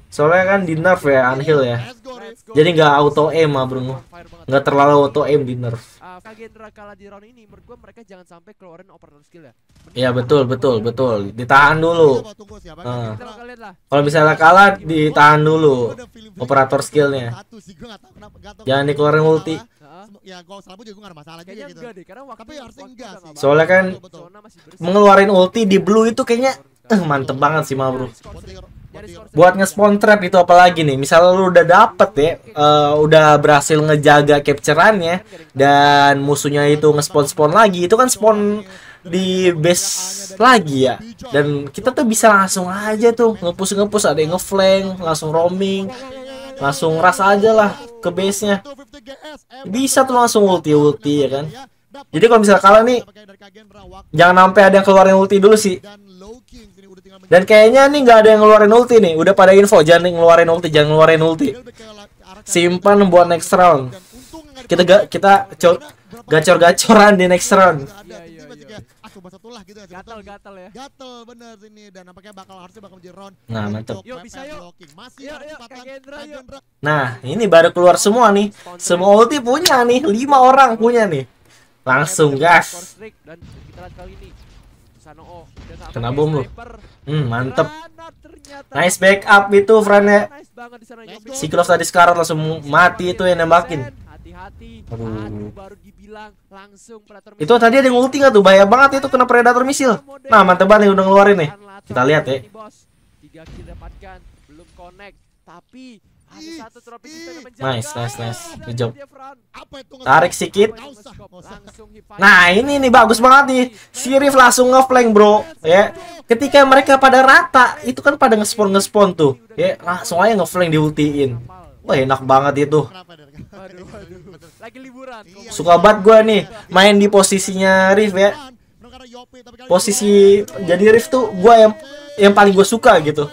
Soalnya kan di nerf ya Anil ya. Jadi nggak auto aim ah bro Nggak terlalu auto aim di nerf. Ah, kalah di round ini menurut gua mereka jangan sampai keluarin operator skill ya. Iya betul betul betul. Ditahan dulu. Ah. Kalau misalnya kalah ditahan dulu operator skillnya. Jangan dikeluarin multi. Ya gua salah juga gua ada masalah juga gitu. Tapi harusnya enggak sih. Soalnya kan mengeluarin ulti di blue itu kayaknya eh mantep banget sih mah bro buat spawn trap itu apalagi nih misalnya lu udah dapet ya uh, udah berhasil ngejaga capture-annya dan musuhnya itu ngespon spawn lagi itu kan spawn di base lagi ya dan kita tuh bisa langsung aja tuh ngepus ngepus ada yang ngeflank langsung roaming langsung ras aja lah ke base nya bisa tuh langsung ulti ulti ya kan jadi kalau misalnya kalah nih jangan sampai ada yang keluarin ulti dulu sih dan kayaknya nih nggak ada yang ngeluarin ulti nih. Udah pada info jangan ngeluarin ulti, jangan ngeluarin ulti. Simpan buat next round. Kita ga, kita gacor-gacoran di next round. Coba satu lah gitu Gatel gatel ya. Gatel bener ini dan apakah bakal harusnya bakal menjadi Nah, mantap. Yuk bisa yuk. Masih yuk, yuk, Kendra, yuk. Nah, ini baru keluar semua nih. Semua ulti punya nih, lima orang punya nih. Langsung gas. Dan kita lihat kali ini Oh, kena bom lu. Hmm, mantep. Nice backup itu, friend ya. Si tadi sekarang langsung mati itu yang nembakin. Aduh. Itu tadi ada yang ulti nggak tuh? Bahaya banget itu kena predator misil. Nah, mantep banget udah ngeluarin nih. Kita lihat ya. tapi satu Nice, nice, nice. good job. Tarik sedikit. Nah, ini nih bagus banget nih. Sirif langsung ngeflank, Bro. Ya. Ketika mereka pada rata, itu kan pada ngespon ngespon tuh. Ya, langsung aja ngeflank diultiin. Wah, enak banget itu. Iya. Suka banget gue nih main di posisinya Rif ya. Posisi jadi Rif tuh gue yang yang paling gue suka gitu.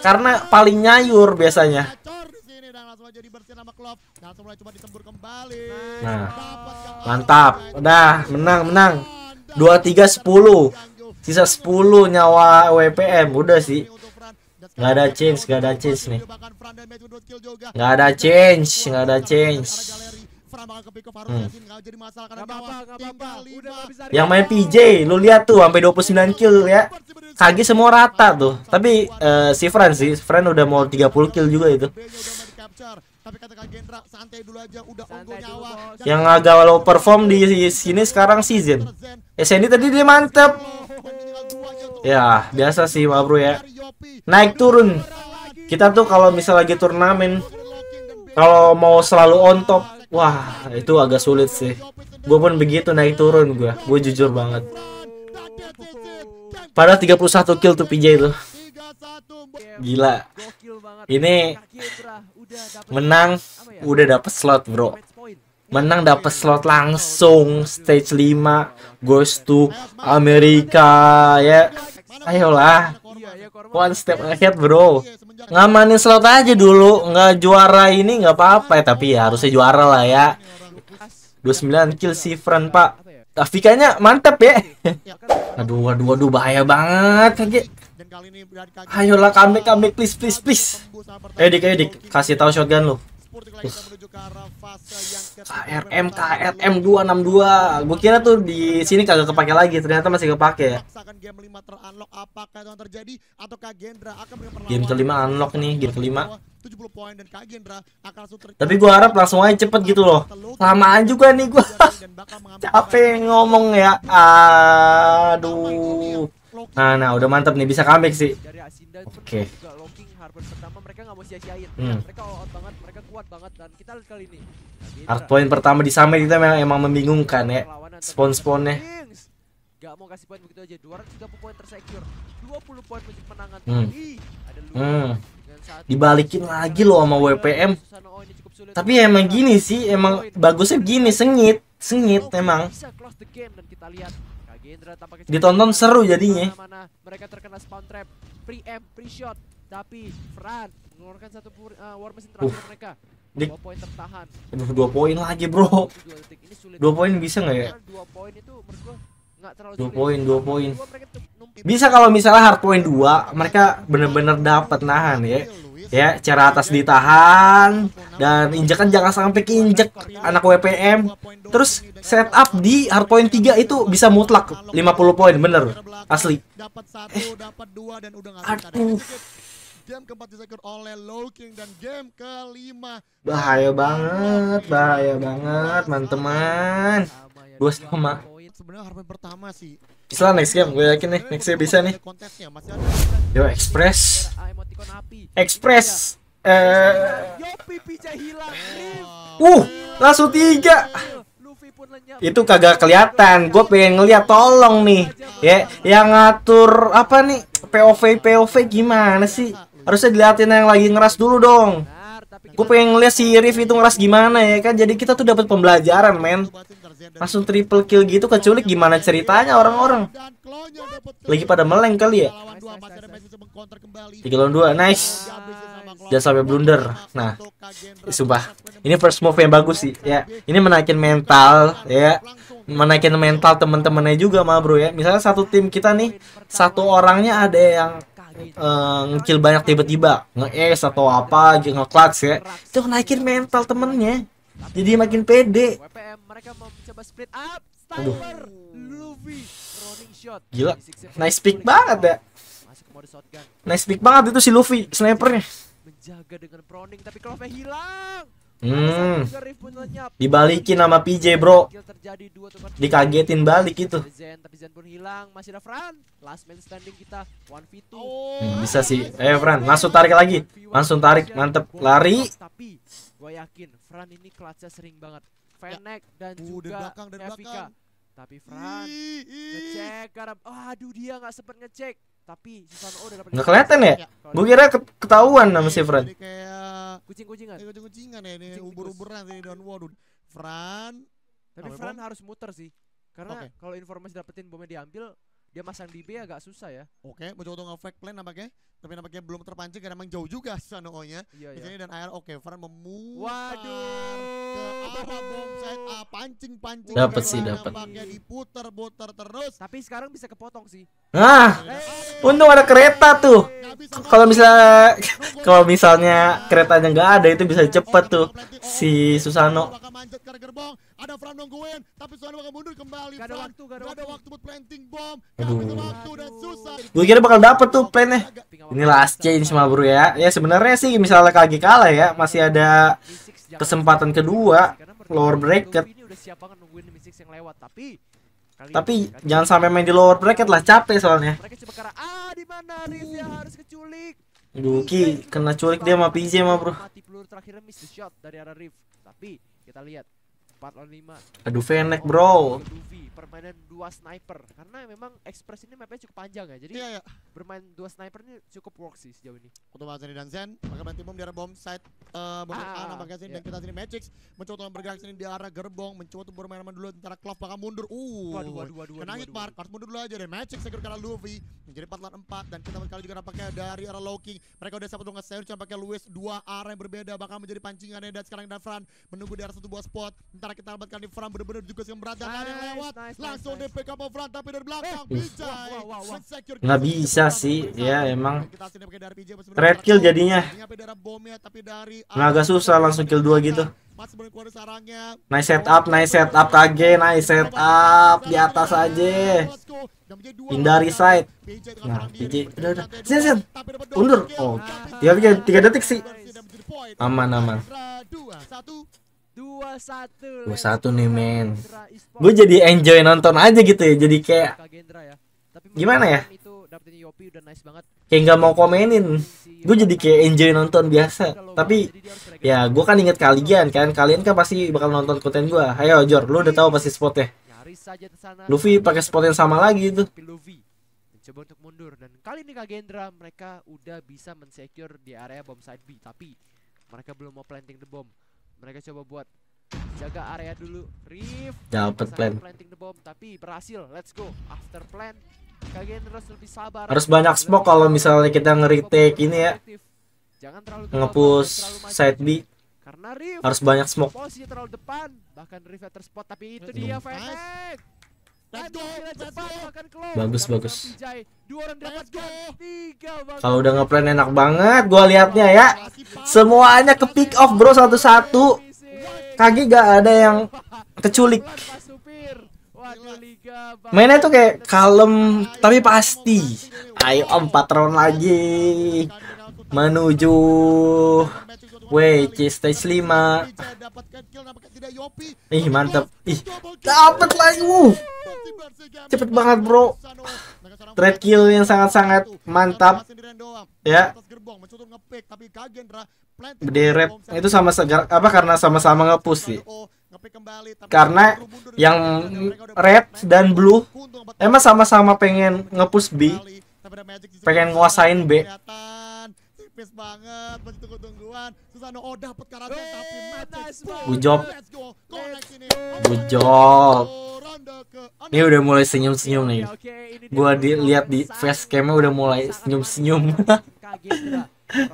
Karena paling nyayur biasanya. Jadi bersih sama klub Nah, semula coba ditembur kembali. Nah, mantap. Udah, menang, menang. Dua tiga sepuluh. Sisa sepuluh nyawa WPM udah sih. Gak ada change, gak ada change nih. Gak ada change, gak ada change. Hmm. Yang main PJ, lu lihat tuh sampai 29 kill ya. Kagi semua rata tuh. Tapi eh, si Fran sih, Fran udah mau 30 kill juga itu lancar. Tapi kata Kak Gendra, santai dulu aja, udah unggul nyawa. Yang agak low perform di sini sekarang season. Zen. Eh, Sandy tadi dia mantep. Ya, biasa sih, Pak Bro ya. Naik turun. Kita tuh kalau misal lagi turnamen, kalau mau selalu on top, wah, itu agak sulit sih. Gue pun begitu naik turun gue, gue jujur banget. Padahal 31 kill tuh PJ tuh. Iya, Gila. Ini menang ya? udah dapet slot bro iya, menang iya, dapet iya. slot langsung stage 5 goes to Amerika ya ayolah one step ahead bro ngamanin slot aja dulu nggak juara ini nggak apa-apa ya tapi ya harusnya juara lah ya 29 kill si friend pak afikanya mantep ya kan? aduh aduh aduh bahaya banget kaget dan kali ini dari please please please. Edik Edik kasih tahu shotgun lu. KRM KRM 262. Gue kira tuh di sini kagak kepake lagi, ternyata masih kepake ya. Game kelima unlock nih, game kelima. Tapi gua harap langsung aja cepet gitu loh. Lamaan juga nih gua. Capek ngomong ya. Aduh. Nah, nah udah mantap nih bisa comeback sih. Oke. Okay. Hard hmm. nah, point pertama di Summit kita memang emang membingungkan ya. Spawn spawnnya. Gak mau kasih poin begitu aja. 230 poin tersecure. 20 poin menjadi penangan. Hmm. Ada hmm. Dibalikin lagi loh sama WPM. Tapi emang gini sih, emang bagusnya gini sengit, sengit emang. Bisa close the game dan kita lihat Ditonton seru jadinya. Mana Mereka terkena spawn trap, pre amp, pre shot, tapi Fran mengeluarkan satu uh, war machine terakhir uh. mereka. Dua poin tertahan. Aduh, dua poin lagi, Bro. Dua poin bisa nggak ya? Dua poin itu menurut gua nggak terlalu Dua poin, dua poin. Bisa kalau misalnya hard point dua mereka benar benar dapat nahan ya. Iya, ya cara atas ditahan dan injekan jangan sampai keinjek anak WPM terus setup di hardpoint 3 itu bisa mutlak 50 poin bener asli eh. aduh jam keempat disekor oleh Low King dan game kelima bahaya banget bahaya banget teman-teman gue sama sebenarnya harapan pertama sih bisa next game gue yakin nih next game bisa nih yo express Express. Iya. Eh. Uh, langsung tiga. Itu kagak kelihatan. Gue pengen ngeliat tolong nih. Ya, yang ngatur apa nih? POV POV gimana sih? Harusnya diliatin yang lagi ngeras dulu dong gue pengen ngeliat si Riff itu ngeras gimana ya kan jadi kita tuh dapat pembelajaran men langsung triple kill gitu keculik gimana ceritanya orang-orang lagi pada meleng kali ya tiga lawan dua nice jangan sampai blunder nah sumpah ini first move yang bagus sih ya ini menaikin mental ya Menaikin mental temen-temennya juga mah bro ya misalnya satu tim kita nih satu orangnya ada yang uh, eh, ngecil banyak tiba-tiba nge-es atau apa aja nge ya itu naikin mental temennya jadi makin pede aduh gila nice pick banget ya nice pick banget itu si Luffy snipernya menjaga dengan proning tapi Clove hilang Hmm. Dibalikin sama PJ, Bro. Dikagetin balik itu. Oh. Hmm, bisa sih. Eh, Fran, langsung tarik lagi. Langsung tarik, mantep. Lari. Gue yakin Fran ini clutch sering banget. Fennec dan uh, juga Tapi Fran ngecek karena aduh dia nggak sempat ngecek tapi si O oh, udah dapat kelihatan ya, iya. gue kira ketahuan sama si Fran kayak kucing-kucingan Kayak kucing-kucingan ya ini ubur-uburan dari Downward Fran tapi Fran harus muter sih karena kalau informasi dapetin bomnya diambil dia masang di B agak susah ya. Oke, okay, mencoba untuk nge-flag plan nampaknya, tapi nampaknya belum terpancing karena memang jauh juga sana Iya, nya Iya, iya. dan air oke, okay, Fran memutar Waduh. ke arah bom side ah, pancing pancing. Dapat sih, dapat. Nampaknya diputer-puter terus. Tapi sekarang bisa kepotong sih. Ah, hey. untung ada kereta tuh. Kalau misalnya kalau misalnya keretanya nggak ada itu bisa cepet tuh si Susano. Ada Fran nungguin, tapi soalnya bakal mundur kembali. Gak ada Fran. waktu, gak ada, gak ada waktu buat planting bom. Aduh. waktu dan susah. Gue kira bakal dapet tuh plannya. Ini last change sama bro ya. Ya sebenarnya sih misalnya kaki kalah ya, masih ada kesempatan kedua lower bracket. Tapi kan jangan sampai main di lower bracket lah, capek soalnya. Ah, Aduh, Ki, kena culik dia sama PJ mah, Bro. Tapi kita lihat 4 lawan 5. Aduh Fenek, Bro permainan dua sniper karena memang Express ini mapnya cukup panjang ya jadi yeah, yeah. bermain dua sniper ini cukup work sih sejauh ini untuk Mazari dan Zen maka bantu bom di arah bom side uh, eh, bom ah, A yeah. dan iya. kita sini Matrix mencoba untuk bergerak sini di arah gerbong mencoba untuk bermain aman dulu antara Klopp bakal mundur uh waduh waduh waduh kena hit mark harus mundur dulu aja deh magic segera karena Luffy menjadi 4 lawan 4 dan kita kali juga nampaknya dari arah low king mereka udah sempat nge share pakai Luis dua arah yang berbeda bakal menjadi pancingannya dan sekarang Fran menunggu di arah satu buah spot antara kita dapatkan di Fran bener-bener juga sih yang berat dan nice, ada yang lewat Langsung up dari eh. belakang bisa sih. Iya, ya emang red kill jadinya. nggak agak susah langsung kill dua gitu. Nice setup, nice setup KG, nice setup di atas aja. Hindari side. Nah, PJ udah udah. Sini, sini. Undur. Oh. Tinggal tiga detik sih. Aman aman. Dua satu nih men Gue jadi enjoy nonton aja gitu ya Jadi kayak ya. Gimana ya Kayak nggak mau komenin Gue jadi kayak enjoy nonton biasa Tapi Ya gitu. gue kan inget kalian kan Kalian kan pasti bakal nonton konten gue Ayo Jor lu udah tahu pasti spotnya Luffy pakai spot yang sama lagi itu coba untuk mundur dan kali ini Kagendra mereka udah bisa mensecure di area bom side B tapi mereka belum mau planting the bomb mereka coba buat jaga area dulu. Reef dapat plan. Planting the bomb tapi berhasil. Let's go. After plan Kalian terus lebih sabar. Harus banyak smoke kalau misalnya kita ngeritake ini ya. Jangan terlalu ngepush side B. Karena Rif harus banyak smoke. Posisi terlalu depan, bahkan Reef terspot tapi itu dia Fenix. Kan bagus bagus. Kalau udah ngeplan enak banget gua liatnya ya. Semuanya ke pick off bro satu-satu. Kaki gak ada yang keculik. Mainnya tuh kayak kalem tapi pasti. Ayo empat round lagi menuju Wey, C stage 5. Ih, mantap. Ih, dapat lagi. Wuh. Cepet banget, Bro. Trade kill yang sangat-sangat mantap. Ya. Berderet itu sama segar apa karena sama-sama ngepush sih. Karena yang red dan blue emang sama-sama pengen ngepush B. Pengen nguasain B tipis banget buat tunggu-tungguan. Susano oh dapat karate tapi nice Bujob. Bujob. ini udah mulai senyum-senyum nih. Gua dilihat di face camnya udah mulai senyum-senyum.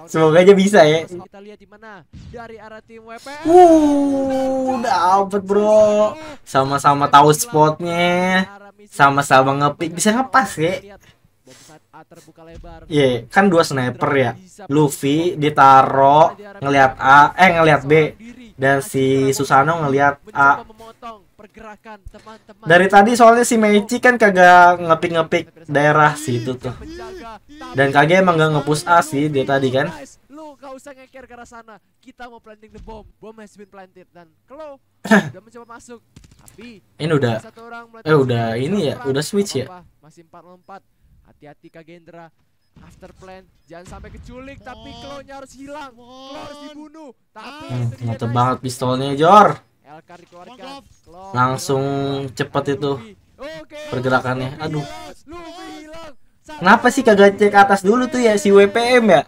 Semoga aja bisa ya. Kita lihat di mana dari arah tim WPS. Uh, dapat bro. Sama-sama tahu spotnya. Sama-sama ngepick bisa ngepas ya. Iya, yeah, kan dua sniper ya. Luffy ditaro ngelihat A, eh ngelihat B dan si Susano ngelihat A. Dari tadi soalnya si Meiji kan kagak ngepik-ngepik daerah situ tuh. Dan kagak emang gak ngepus A sih dia tadi kan. ini udah eh udah ini ya, udah switch ya. Masih 4 lompat Hati-hati Kak Gendra. After plan, jangan sampai keculik, Mon. tapi nya harus hilang. Mon. Klo harus dibunuh. Tapi hmm, itu banget pistolnya, Jor. dikeluarkan. Langsung cepat itu. Pergerakannya. Aduh. Luffy hilang. Kenapa sih kagak cek atas dulu tuh ya si WPM ya?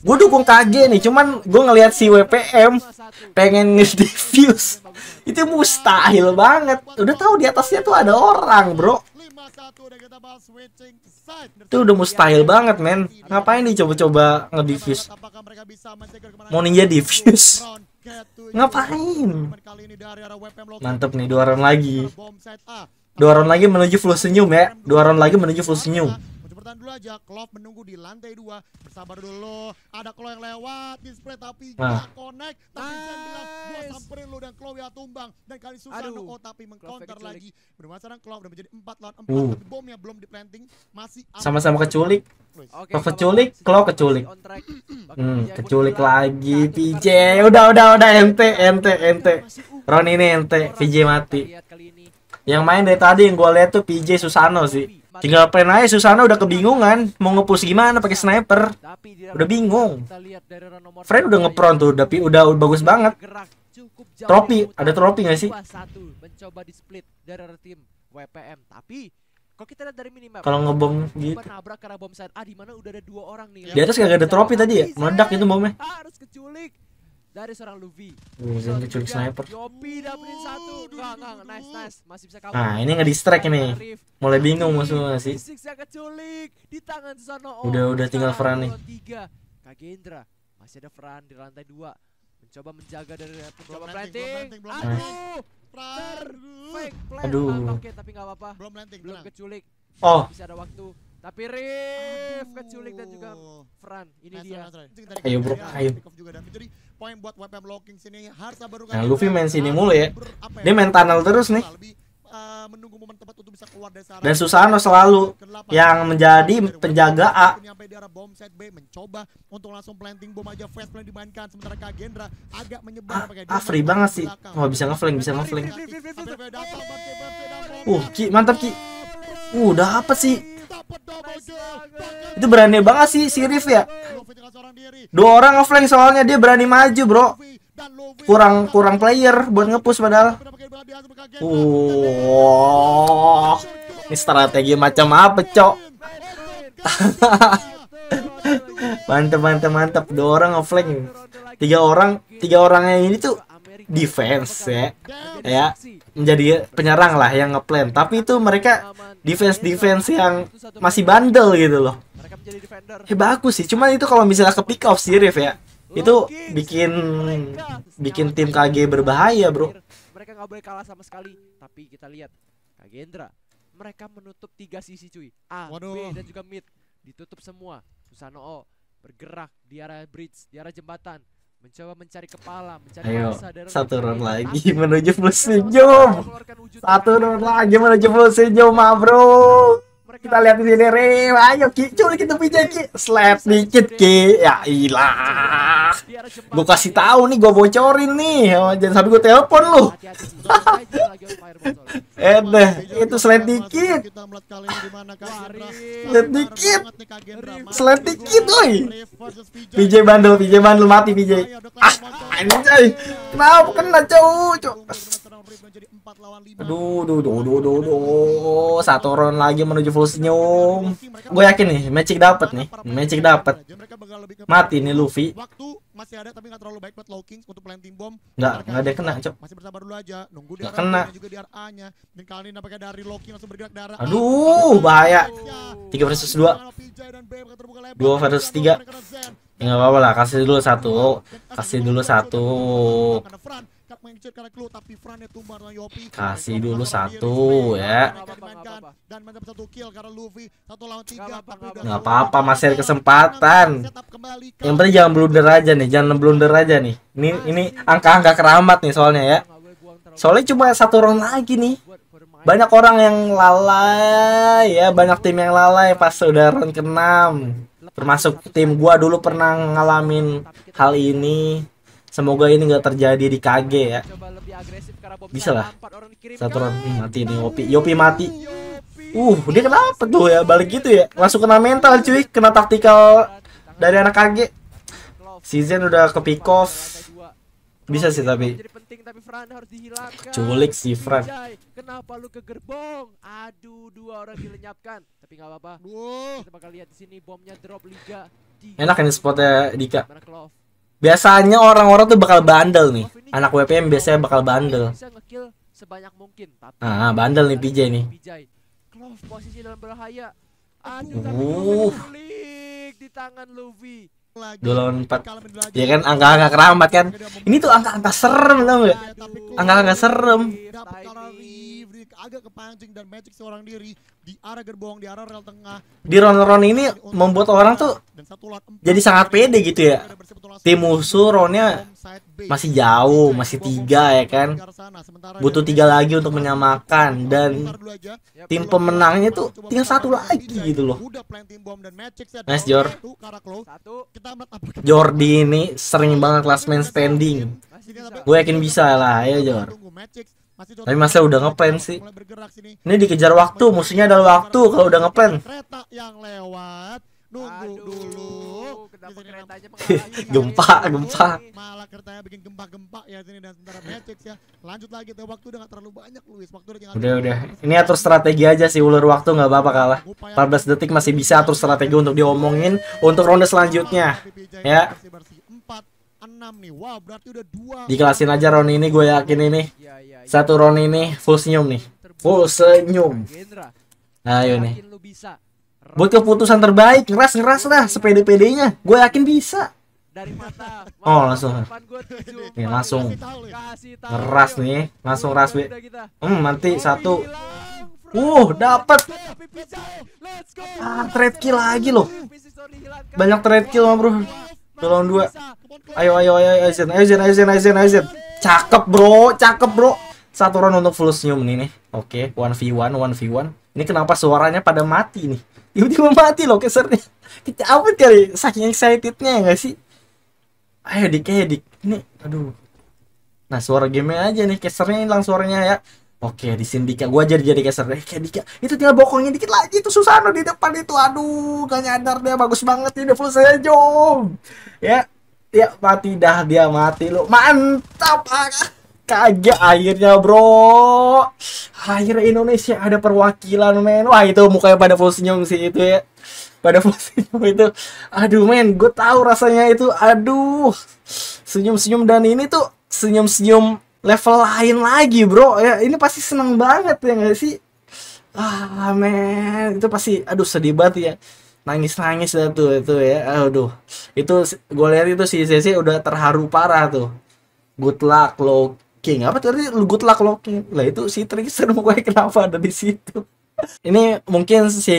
Gue dukung KG nih, cuman gue ngelihat si WPM pengen nge-defuse. Itu mustahil banget. Udah tahu di atasnya tuh ada orang, Bro. Itu udah mustahil banget, men. Ngapain nih coba-coba nge-defuse? Mau ninja defuse? Ngapain? Mantep nih, dua orang lagi. Dua orang lagi menuju full senyum ya. Dua orang lagi menuju full senyum bertahan dulu aja. Klov menunggu di lantai dua. Bersabar dulu. Ada Klo yang lewat. Display tapi nah. gak connect. Tapi nice. Zen bilang, gua samperin lu dan Klov ya tumbang. Dan kali susah Noko tapi mengcounter lagi. Bermasaran Klov udah menjadi 4 lawan 4. Uh. Tapi bomnya belum di planting. Masih sama-sama keculik. Okay, keculik, klo hmm. hmm, keculik. Hmm, keculik lagi PJ. Udah, udah, udah MT MT MT. Ron ini MT. PJ mati. Yang main dari tadi yang gue lihat tuh PJ Susano sih. Tinggal plan aja Susana udah kebingungan mau ngepush gimana pakai sniper. Udah bingung. Friend udah ngepron tuh, tapi udah bagus banget. Tropi, ada tropi nggak sih? kalau kita ngebom gitu nabrak karena bom ah, di ada atas gak ada tropi tadi ya meledak itu bomnya harus dari seorang Luffy. Bisa diculik sniper. Yopi dapetin satu. Enggak, enggak, nice, nice. Masih bisa ah, kabur. Nah, ini nge-distract ini. Mulai bingung musuhnya sih. Sisa keculik di tangan Susanoo. Udah, udah tinggal Fran nih. Kagendra masih ada Fran di lantai dua. Mencoba menjaga dari mencoba planting. Aduh. Fran. Aduh. Oke, tapi enggak apa-apa. Belum keculik. Oh. Masih ada waktu. Tapi Rif keculik dan juga Fran. Ini nice dia. ayo bro, ayo. Jadi poin buat WPM locking sini harus baru kan. Nah, Luffy main sini mulu ya. Dia main tunnel terus nih. menunggu momen tepat untuk bisa keluar dari sana. Dan Susano selalu yang menjadi penjaga A. Nyampe di arah bom set B mencoba untuk langsung planting bom aja fast plan dimainkan sementara Kak Gendra agak menyebar pakai Ah, free banget sih. Enggak bisa ngeflank, bisa ngeflank. Uh, Ki, mantap Ki. Uh, udah apa sih? Itu berani banget sih si Rif ya. Dua orang ngeflank soalnya dia berani maju, Bro. Kurang kurang player buat ngepush padahal. Uh. Ini strategi macam apa, Cok? mantep mantep mantep dua orang ngeflank tiga orang tiga orangnya ini tuh defense ya ya menjadi penyerang lah yang ngeplan tapi itu mereka defense defense yang masih bandel gitu loh Hebat eh, bagus sih cuman itu kalau misalnya ke pick off sih Rif ya itu bikin bikin tim KG berbahaya bro mereka nggak boleh kalah sama sekali tapi kita lihat Kagendra mereka menutup tiga sisi cuy A Waduh. B dan juga mid ditutup semua Susano O bergerak di arah bridge di arah jembatan mencoba mencari kepala, mencari Ayo, satu round lagi menuju full senyum. Satu ah, round lagi menuju full senyum, ma bro kita lihat di sini re ayo ki curi kita pijak ki slap dikit ki ya ilah gue kasih tahu nih gue bocorin nih oh, jangan sampai gue telepon lu eh itu slap dikit slap dikit slap dikit oi pj bandel pj bandel mati pj ah anjay kenapa kena cowok cowok Aduh, duh, duh, duh, duh, duh. Satu round lagi menuju full senyum. Gue yakin nih, magic dapat nih. Magic dapat. Mati nih Luffy. Waktu masih ada nggak Nggak, ada kena, Cok. Masih kena. Aduh, bahaya. Ya. tiga versus dua dua versus tiga Enggak ya, apa-apa lah, kasih dulu satu. Kasih dulu satu mengejar karena clue tapi Fran itu Yopi. Kasih dulu satu ya. Kan, dan mantap satu kill karena Luffy satu lawan tiga apa-apa masih ada kesempatan. Yang penting jangan blunder aja nih, jangan blunder aja nih. Ini ini angka-angka keramat nih soalnya ya. Soalnya cuma satu round lagi nih. Banyak orang yang lalai ya, banyak tim yang lalai pas udah round keenam termasuk tim gua dulu pernah ngalamin hal ini Semoga ini enggak terjadi di KG ya. Bisa lah. Satu orang hmm, mati nih Yopi. Yopi mati. Uh, dia kenapa tuh ya? Balik gitu ya. Langsung kena mental cuy, kena taktikal dari anak KG. Season udah ke pick off. Bisa sih tapi Culik si Fran. Kenapa lu ke gerbong? Aduh, dua orang dilenyapkan. Tapi enggak apa-apa. Kita bakal lihat di sini bomnya drop liga. Enak ini spotnya Dika. Biasanya orang-orang tuh bakal bandel nih. Anak WPM biasanya bakal bandel. Sebanyak mungkin, ah, ah, bandel nih PJ nih. Clove posisi dalam berbahaya Aduh, di tangan Luffy. Dua empat. Ya kan angka-angka keramat kan. Ini tuh angka-angka serem tau gak? Iya, angka-angka serem sendiri agak kepancing dan Magic seorang diri di arah gerbong, di arah rel tengah. Di ron-ron ini membuat orang tuh jadi sangat pede gitu ya. Tim musuh ronnya masih jauh, masih tiga ya kan. Butuh tiga lagi untuk menyamakan dan tim pemenangnya tuh tinggal satu lagi gitu loh. Nice Jor. Jordi ini sering banget last man standing. Gue yakin bisa lah, ya Jor. Tapi masa udah ngeplan sih. Ini dikejar waktu, musuhnya adalah waktu kalau udah ngeplan. gempa, gempa. Ya ya. udah udah Ini atur strategi aja sih ulur waktu nggak apa-apa kalah. 14 detik masih bisa atur strategi untuk diomongin untuk ronde selanjutnya. Ya. 6 nih. Dikelasin aja Roni ini gue yakin ini. Iya, iya. Satu Roni nih full senyum nih. Full senyum. Nah, ayo nih. Buat keputusan terbaik, ngeras-ngeras lah sepede-pedenya. Gue yakin bisa. Oh langsung Nih langsung Ngeras nih Langsung ras be Hmm nanti satu Uh dapet Ah trade kill lagi loh Banyak trade kill bro Tolong dua Ayo ayo ayo ayo ayo ayo ayo ayo ayo ayo Cakep bro Cakep bro satu round untuk full senyum nih nih. Oke, okay, 1v1, 1v1. Ini kenapa suaranya pada mati nih? Tiba-tiba mati loh kesernya. Kita apa kali saking excitednya ya gak sih? Ayo dik, ayo dik. Ini, aduh. Nah suara game aja nih kesernya hilang suaranya ya. Oke, di sini Dika. Gua jadi jadi keser deh. Kayak Dika. Itu tinggal bokongnya dikit lagi. Itu Susano di depan itu. Aduh, gak nyadar dia. Bagus banget ini full jom. Ya. Ya, mati dah dia mati lo, Mantap. Ah kagak akhirnya bro akhirnya Indonesia ada perwakilan men wah itu mukanya pada full senyum sih itu ya pada full senyum itu aduh men gue tahu rasanya itu aduh senyum senyum dan ini tuh senyum senyum level lain lagi bro ya ini pasti seneng banget ya gak sih ah men itu pasti aduh sedih banget ya nangis nangis lah tuh itu ya aduh itu gue lihat itu si Cici udah terharu parah tuh good luck lo king apa tadi lu good luck locking lah itu si trickster mukanya kenapa ada di situ ini mungkin si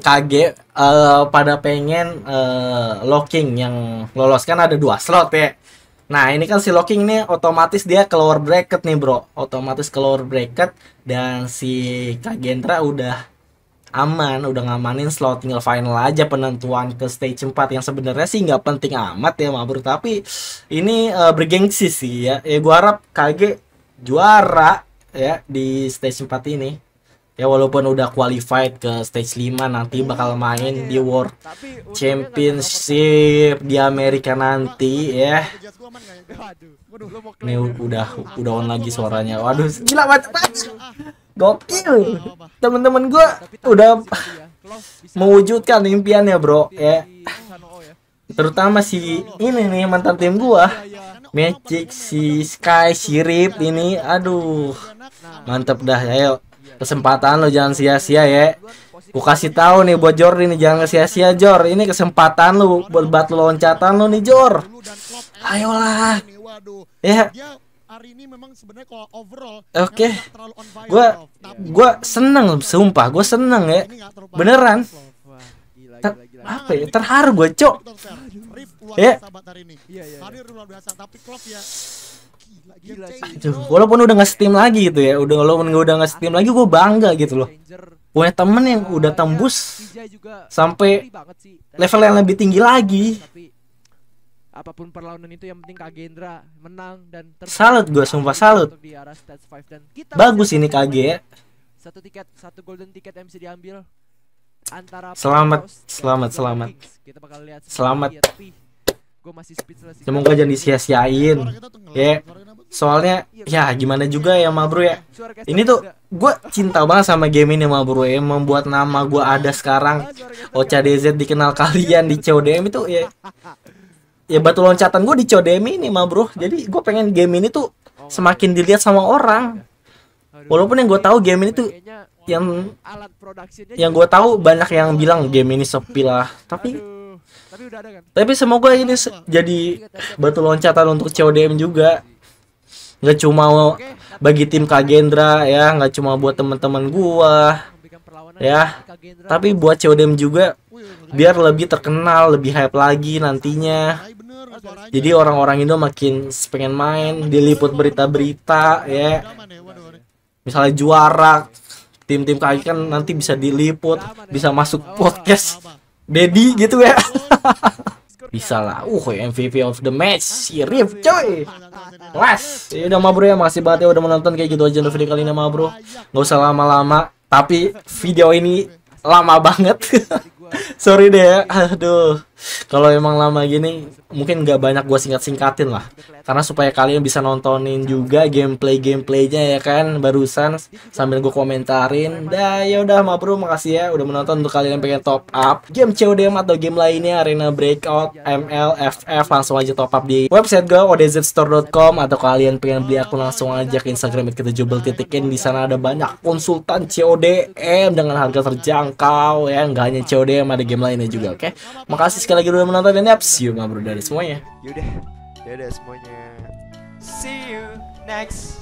KG uh, eh, pada pengen uh, locking yang lolos kan ada dua slot ya Nah ini kan si locking ini otomatis dia keluar bracket nih bro Otomatis keluar bracket Dan si Kagendra udah aman udah ngamanin slot tinggal final aja penentuan ke stage 4 yang sebenarnya sih nggak penting amat ya Mabur tapi ini uh, bergengsi sih ya ya gua harap KG juara ya di stage 4 ini ya walaupun udah qualified ke stage 5 nanti iya, bakal main iya. di World kan Championship di Amerika nanti ya ini udah udah on lagi suaranya waduh gila banget Gokil. Temen-temen gue udah ya. mewujudkan impiannya bro iya, ya. Iya, iya. ya. Terutama si ini nih mantan tim gue. Magic, si Sky, Sirip ini. Aduh. Mantep dah. Ayo. Ya, kesempatan lo jangan sia-sia ya. ku kasih tahu nih buat Jor ini jangan sia-sia Jor. Ini kesempatan lu buat batu loncatan lu nih Jor. Eh, Ayolah. Ya, hari ini memang sebenarnya kalau overall oke gue gue iya. seneng sumpah gue seneng ya nah, beneran Ter apa ya terharu gue nah, cok ya, iya, iya, ya. Aduh, walaupun udah nggak steam lagi gitu ya udah walaupun udah nggak steam lagi gue bangga gitu loh punya temen yang udah tembus sampai level yang lebih tinggi lagi apapun perlawanan itu yang penting Kak Gendra menang dan salut gue sumpah salut bagus ini KG ya. satu tiket satu golden tiket yang diambil antara selamat selamat selamat kita bakal lihat selamat ya, gue masih speechless semoga jangan disia-siain ya soalnya iya, ya gimana juga ya Mabro ya ini tuh gue cinta banget sama game ini Mabro ya membuat nama gue ada sekarang ah, Ocha DZ dikenal kalian di CODM itu ya ya batu loncatan gue di Codemi ini mah bro jadi gue pengen game ini tuh oh, semakin iya. dilihat sama orang walaupun yang gue tahu game ini tuh yang yang gue tahu banyak yang bilang game ini sepi lah tapi kan? tapi semoga ini se jadi batu loncatan untuk CODM juga nggak cuma bagi tim Kagendra ya nggak cuma buat teman-teman gue ya tapi buat CODM juga biar lebih terkenal lebih hype lagi nantinya iya, jadi orang-orang Indo makin pengen main iya, diliput berita-berita ya misalnya juara tim-tim kaki kan nanti bisa diliput bisa masuk podcast Dedi gitu ya bisa lah uh MVP of the match si Riff coy les ya udah ma bro ya makasih banget ya udah menonton kayak gitu aja video kali ini ma bro nggak usah lama-lama tapi video ini lama banget. Sorry deh, ya. aduh kalau emang lama gini mungkin nggak banyak gue singkat singkatin lah karena supaya kalian bisa nontonin juga gameplay gameplaynya ya kan barusan sambil gue komentarin dah ya udah ma bro makasih ya udah menonton untuk kalian yang pengen top up game CODM atau game lainnya arena breakout ML FF langsung aja top up di website gue odzstore.com atau kalian pengen beli aku langsung aja ke Instagram kita jubel titikin di sana ada banyak konsultan CODM dengan harga terjangkau ya nggak hanya CODM ada game lainnya juga oke okay? makasih sekali lagi udah menonton dan yap, see you my brother semuanya. Yaudah, yaudah semuanya. See you next